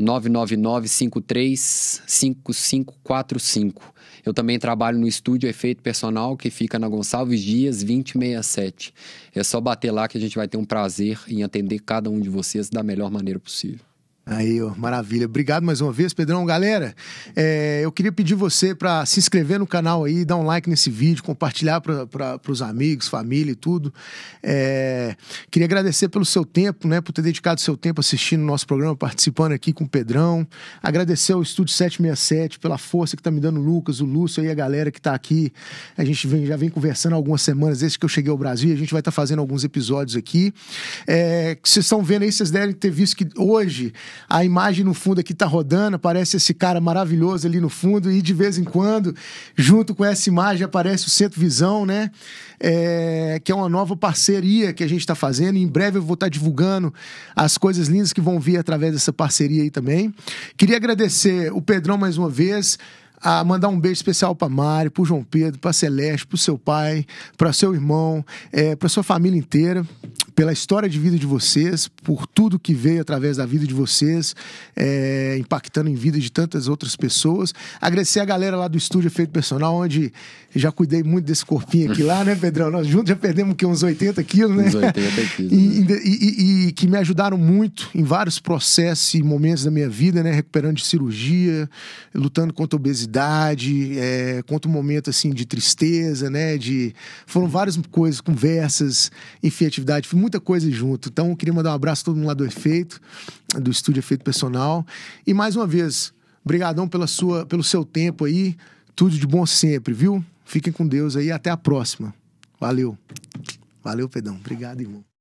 999-53-5545. Eu também trabalho no estúdio Efeito Personal, que fica na Gonçalves Dias, 2067. É só bater lá que a gente vai ter um prazer em atender cada um de vocês da melhor maneira possível. Aí, ó, maravilha. Obrigado mais uma vez, Pedrão. Galera, é, eu queria pedir você para se inscrever no canal aí, dar um like nesse vídeo, compartilhar para os amigos, família e tudo. É, queria agradecer pelo seu tempo, né, por ter dedicado seu tempo assistindo o nosso programa, participando aqui com o Pedrão. Agradecer ao Estúdio 767 pela força que está me dando o Lucas, o Lúcio e a galera que está aqui. A gente vem, já vem conversando algumas semanas desde que eu cheguei ao Brasil a gente vai estar tá fazendo alguns episódios aqui. É, vocês estão vendo aí, vocês devem ter visto que hoje a imagem no fundo aqui tá rodando, aparece esse cara maravilhoso ali no fundo, e de vez em quando, junto com essa imagem, aparece o Centro Visão, né? É, que é uma nova parceria que a gente está fazendo. Em breve eu vou estar tá divulgando as coisas lindas que vão vir através dessa parceria aí também. Queria agradecer o Pedrão mais uma vez a mandar um beijo especial para Mari, para João Pedro, para Celeste, para seu pai, para seu irmão, é, para sua família inteira pela história de vida de vocês, por tudo que veio através da vida de vocês, é, impactando em vida de tantas outras pessoas. Agradecer a galera lá do estúdio Efeito Personal, onde já cuidei muito desse corpinho aqui lá, né, Pedrão? Nós juntos já perdemos que, uns 80 quilos, né? Uns 80 quilos. Né? E, e, e, e, que me ajudaram muito em vários processos e momentos da minha vida, né? Recuperando de cirurgia, lutando contra obesidade, é, contra um momento assim de tristeza, né? De... Foram várias coisas, conversas, enfim, atividade. Fui muita coisa junto. Então, queria mandar um abraço a todo mundo lá do Efeito, do Estúdio Efeito Personal. E mais uma vez, brigadão pela sua, pelo seu tempo aí. Tudo de bom sempre, viu? Fiquem com Deus aí até a próxima. Valeu. Valeu, Pedão. Obrigado, irmão.